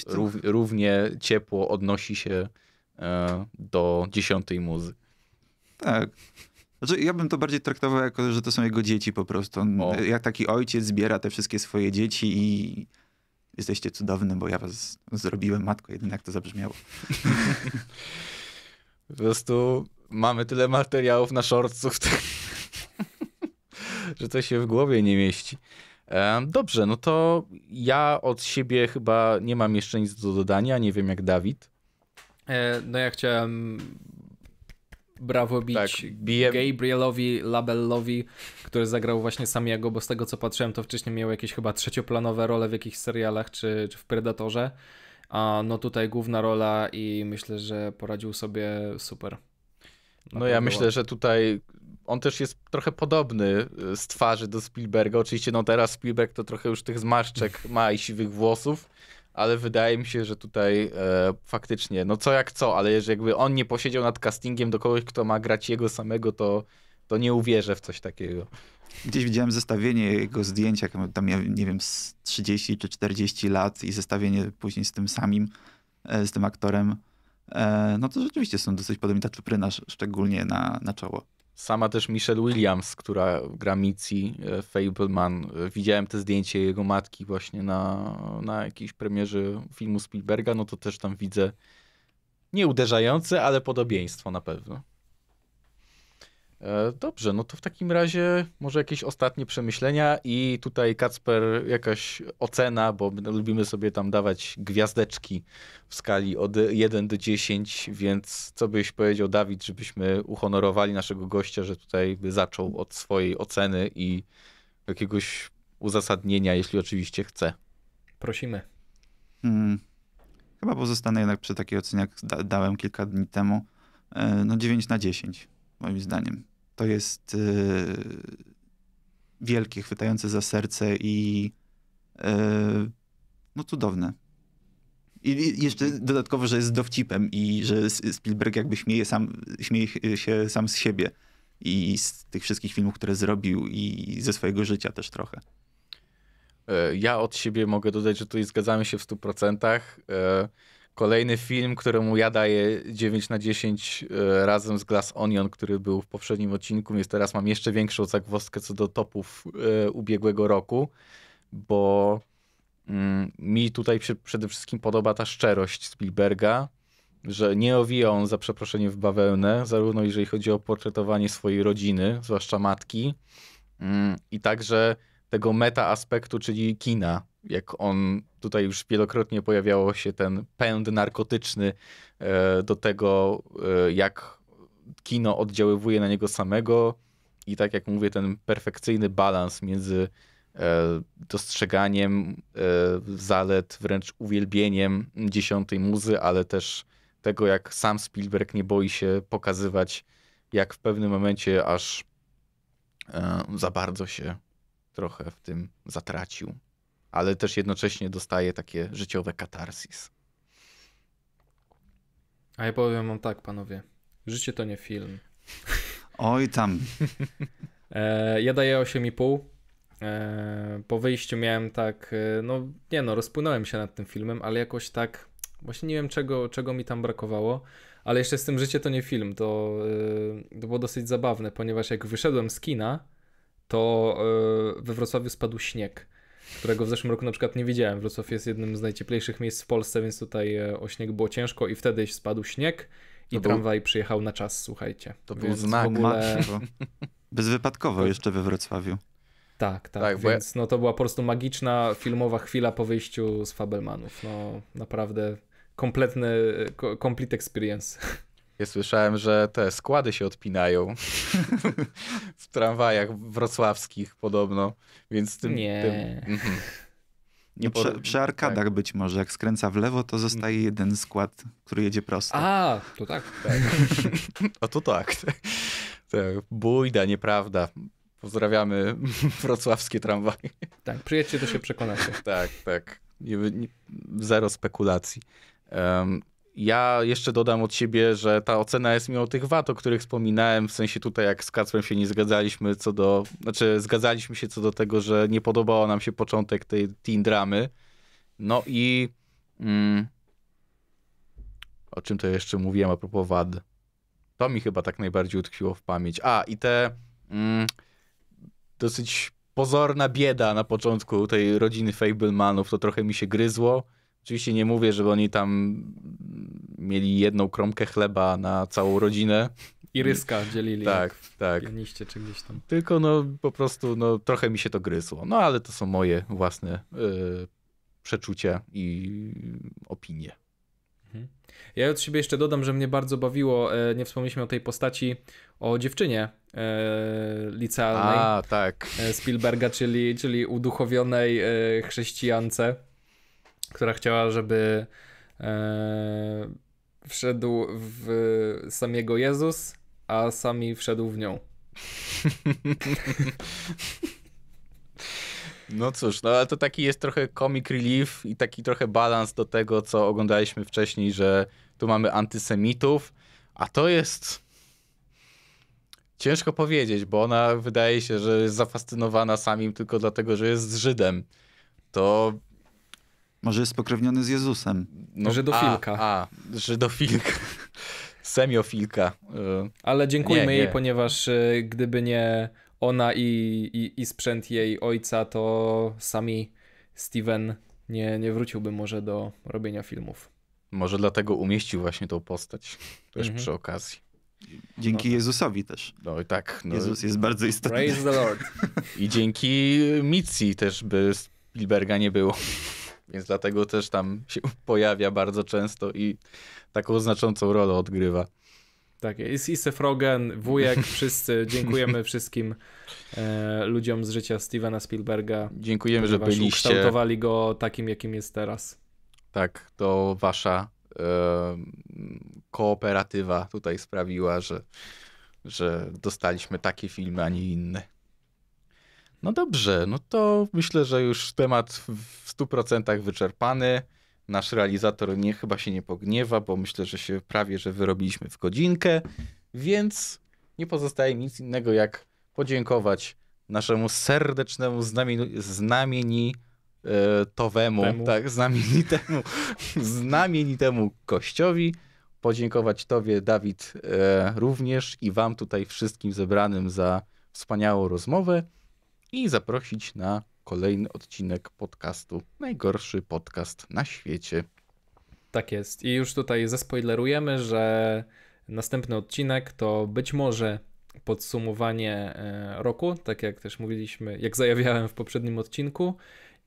e, rów, równie ciepło odnosi się e, do dziesiątej muzy. Tak. Znaczy, ja bym to bardziej traktował jako, że to są jego dzieci po prostu. On, jak taki ojciec zbiera te wszystkie swoje dzieci i jesteście cudowny, bo ja was zrobiłem matko, jednak to zabrzmiało. [LAUGHS] po prostu mamy tyle materiałów na szorców, [LAUGHS] że to się w głowie nie mieści. E, dobrze, no to ja od siebie chyba nie mam jeszcze nic do dodania, nie wiem jak Dawid. E, no ja chciałem brawo bić tak, Gabrielowi Labellowi, który zagrał właśnie Samiego, bo z tego co patrzyłem to wcześniej miał jakieś chyba trzecioplanowe role w jakichś serialach czy, czy w Predatorze, a no tutaj główna rola i myślę, że poradził sobie super. No ja myślę, że tutaj on też jest trochę podobny y, z twarzy do Spielberga. Oczywiście no teraz Spielberg to trochę już tych zmarszczek ma i siwych włosów, ale wydaje mi się, że tutaj e, faktycznie, no co jak co, ale jeżeli jakby on nie posiedział nad castingiem do kogoś, kto ma grać jego samego, to, to nie uwierzę w coś takiego. Gdzieś widziałem zestawienie jego zdjęcia, tam ja nie wiem, z 30 czy 40 lat i zestawienie później z tym samym, e, z tym aktorem. E, no to rzeczywiście są dosyć podobne, ta czupryna szczególnie na, na czoło. Sama też Michelle Williams, która gra Mitzi e, Fableman. E, widziałem te zdjęcie jego matki właśnie na, na jakiejś premierze filmu Spielberga, no to też tam widzę nieuderzające, ale podobieństwo na pewno. E, dobrze, no to w takim razie może jakieś ostatnie przemyślenia i tutaj Kacper jakaś ocena, bo lubimy sobie tam dawać gwiazdeczki w skali od 1 do 10, więc co byś powiedział Dawid, żebyśmy uhonorowali naszego gościa, że tutaj zaczął od swojej oceny i jakiegoś uzasadnienia, jeśli oczywiście chce. Prosimy. Hmm. Chyba pozostanę jednak przy takiej ocenie, jak dałem kilka dni temu. E, no 9 na 10 moim zdaniem to jest y, wielkie, chwytające za serce i y, no cudowne. I jeszcze dodatkowo, że jest dowcipem i że Spielberg jakby śmieje, sam, śmieje się sam z siebie i z tych wszystkich filmów, które zrobił i ze swojego życia też trochę. E, ja od siebie mogę dodać, że tutaj zgadzamy się w 100%. Kolejny film, któremu ja daję 9 na 10 e, razem z Glass Onion, który był w poprzednim odcinku, więc teraz mam jeszcze większą zagwozdkę co do topów e, ubiegłego roku, bo mm, mi tutaj przede wszystkim podoba ta szczerość Spielberga, że nie owija on za przeproszenie w bawełnę, zarówno jeżeli chodzi o portretowanie swojej rodziny, zwłaszcza matki, mm, i także tego meta aspektu, czyli kina, jak on tutaj już wielokrotnie pojawiało się ten pęd narkotyczny e, do tego, e, jak kino oddziaływuje na niego samego i tak jak mówię, ten perfekcyjny balans między e, dostrzeganiem zalet, wręcz uwielbieniem dziesiątej muzy, ale też tego, jak sam Spielberg nie boi się pokazywać, jak w pewnym momencie aż za bardzo się trochę w tym zatracił ale też jednocześnie dostaje takie życiowe katarsis. A ja powiem wam tak, panowie. Życie to nie film. [LAUGHS] Oj tam. [LAUGHS] E, ja daję 8,5. E, po wyjściu miałem tak, e, no nie no, rozpłynąłem się nad tym filmem, ale jakoś tak, właśnie nie wiem czego, czego mi tam brakowało. Ale jeszcze z tym Życie to nie film, to, to było dosyć zabawne, ponieważ jak wyszedłem z kina, to we Wrocławiu spadł śnieg którego w zeszłym roku na przykład nie widziałem. Wrocław jest jednym z najcieplejszych miejsc w Polsce, więc tutaj e, o śnieg było ciężko i wtedy spadł śnieg i to tramwaj był... przyjechał na czas, słuchajcie. To więc był znak. Ogóle... [LAUGHS] Bezwypadkowo tak. jeszcze we Wrocławiu. Tak, tak, tak, więc ja... no to była po prostu magiczna filmowa chwila po wyjściu z Fabelmanów. No naprawdę kompletny, e, complete experience. [LAUGHS] Ja słyszałem, że te składy się odpinają [LAUGHS] w tramwajach wrocławskich podobno, więc tym... Nie. Tym... Mhm. Nie no, przy, przy, arkadach tak. być może, jak skręca w lewo, to zostaje jeden skład, który jedzie prosto. A, to tak. tak. A [LAUGHS] no to tak. tak. Bójda, nieprawda. Pozdrawiamy [LAUGHS] wrocławskie tramwaje. Tak, przyjedźcie, to się przekonacie. tak, tak. Nie, nie, zero spekulacji. Um, ja jeszcze dodam od siebie, że ta ocena jest mimo tych wad, o których wspominałem, w sensie tutaj jak z Kacprem się nie zgadzaliśmy co do, znaczy zgadzaliśmy się co do tego, że nie podobało nam się początek tej teen dramy. No i mm, o czym to jeszcze mówiłem a propos wad? To mi chyba tak najbardziej utkwiło w pamięć. A, i te mm, dosyć pozorna bieda na początku tej rodziny Fablemanów, to trochę mi się gryzło. Oczywiście nie mówię, żeby oni tam mieli jedną kromkę chleba na całą rodzinę. I ryska dzielili. Tak, tak. Pianiście czy gdzieś tam. Tylko no po prostu no, trochę mi się to gryzło. No ale to są moje własne yy, przeczucia i opinie. Mhm. Ja od siebie jeszcze dodam, że mnie bardzo bawiło, e, nie wspomnieliśmy o tej postaci, o dziewczynie e, licealnej A, tak. E, Spielberga, czyli, czyli uduchowionej chrześcijance która chciała, żeby e, wszedł w samiego Jezus, a sami wszedł w nią. [LAUGHS] No cóż, no ale to taki jest trochę comic relief i taki trochę balans do tego, co oglądaliśmy wcześniej, że tu mamy antysemitów, a to jest... Ciężko powiedzieć, bo ona wydaje się, że jest zafascynowana samim tylko dlatego, że jest Żydem. To może jest spokrewniony z Jezusem. No, Żydofilka. A, a, Żydofilka. [LAUGHS] Semiofilka. Y Ale dziękujmy nie, nie. jej, ponieważ y, gdyby nie ona i, i, i sprzęt jej ojca, to sami Steven nie, nie wróciłby może do robienia filmów. Może dlatego umieścił właśnie tą postać też mhm. przy okazji. Dzięki no tak. Jezusowi też. No i tak. No. Jezus jest bardzo istotny. Praise the Lord. I dzięki Mitzi też by Spielberga nie było. Więc dlatego też tam się [LAUGHS] pojawia bardzo często i taką znaczącą rolę odgrywa. Tak, jest Isse Frogen, wujek, [LAUGHS] wszyscy dziękujemy wszystkim e, ludziom z życia Stevena Spielberga. Dziękujemy, że byliście. Ukształtowali go takim, jakim jest teraz. Tak, to wasza e, kooperatywa tutaj sprawiła, że, że dostaliśmy takie filmy, a nie inne. No dobrze, no to myślę, że już temat w 100% wyczerpany. Nasz realizator nie, chyba się nie pogniewa, bo myślę, że się prawie, że wyrobiliśmy w godzinkę, więc nie pozostaje nic innego jak podziękować naszemu serdecznemu, znamieni, znamieni towemu, Temu. tak, znamienitemu, [LAUGHS] znamienitemu Podziękować Tobie, Dawid, e, również i Wam tutaj wszystkim zebranym za wspaniałą rozmowę i zaprosić na kolejny odcinek podcastu Najgorszy podcast na świecie. Tak jest. I już tutaj zaspoilerujemy, że następny odcinek to być może podsumowanie e, roku, tak jak też mówiliśmy, jak zajawiałem w poprzednim odcinku,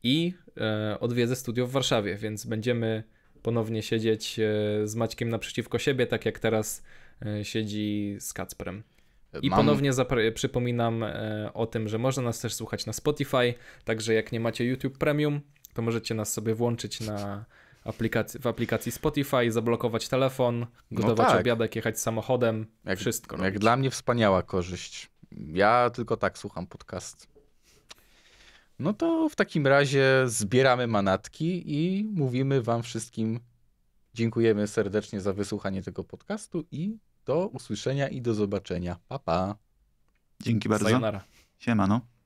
i e, odwiedzę studio w Warszawie, więc będziemy ponownie siedzieć e, z Maćkiem naprzeciwko siebie, tak jak teraz siedzi z Kacprem. I Mam... ponownie przypominam e, o tym, że można nas też słuchać na Spotify, także jak nie macie YouTube Premium, to możecie nas sobie włączyć na aplikac- w aplikacji Spotify, zablokować telefon, no gotować no tak. obiadek, jechać samochodem, jak, wszystko. Jak robić. dla mnie wspaniała korzyść. Ja tylko tak słucham podcast. No to w takim razie zbieramy manatki i mówimy wam wszystkim dziękujemy serdecznie za wysłuchanie tego podcastu i do usłyszenia i do zobaczenia. Pa, pa. Dzięki bardzo. Sayonara. Siemano.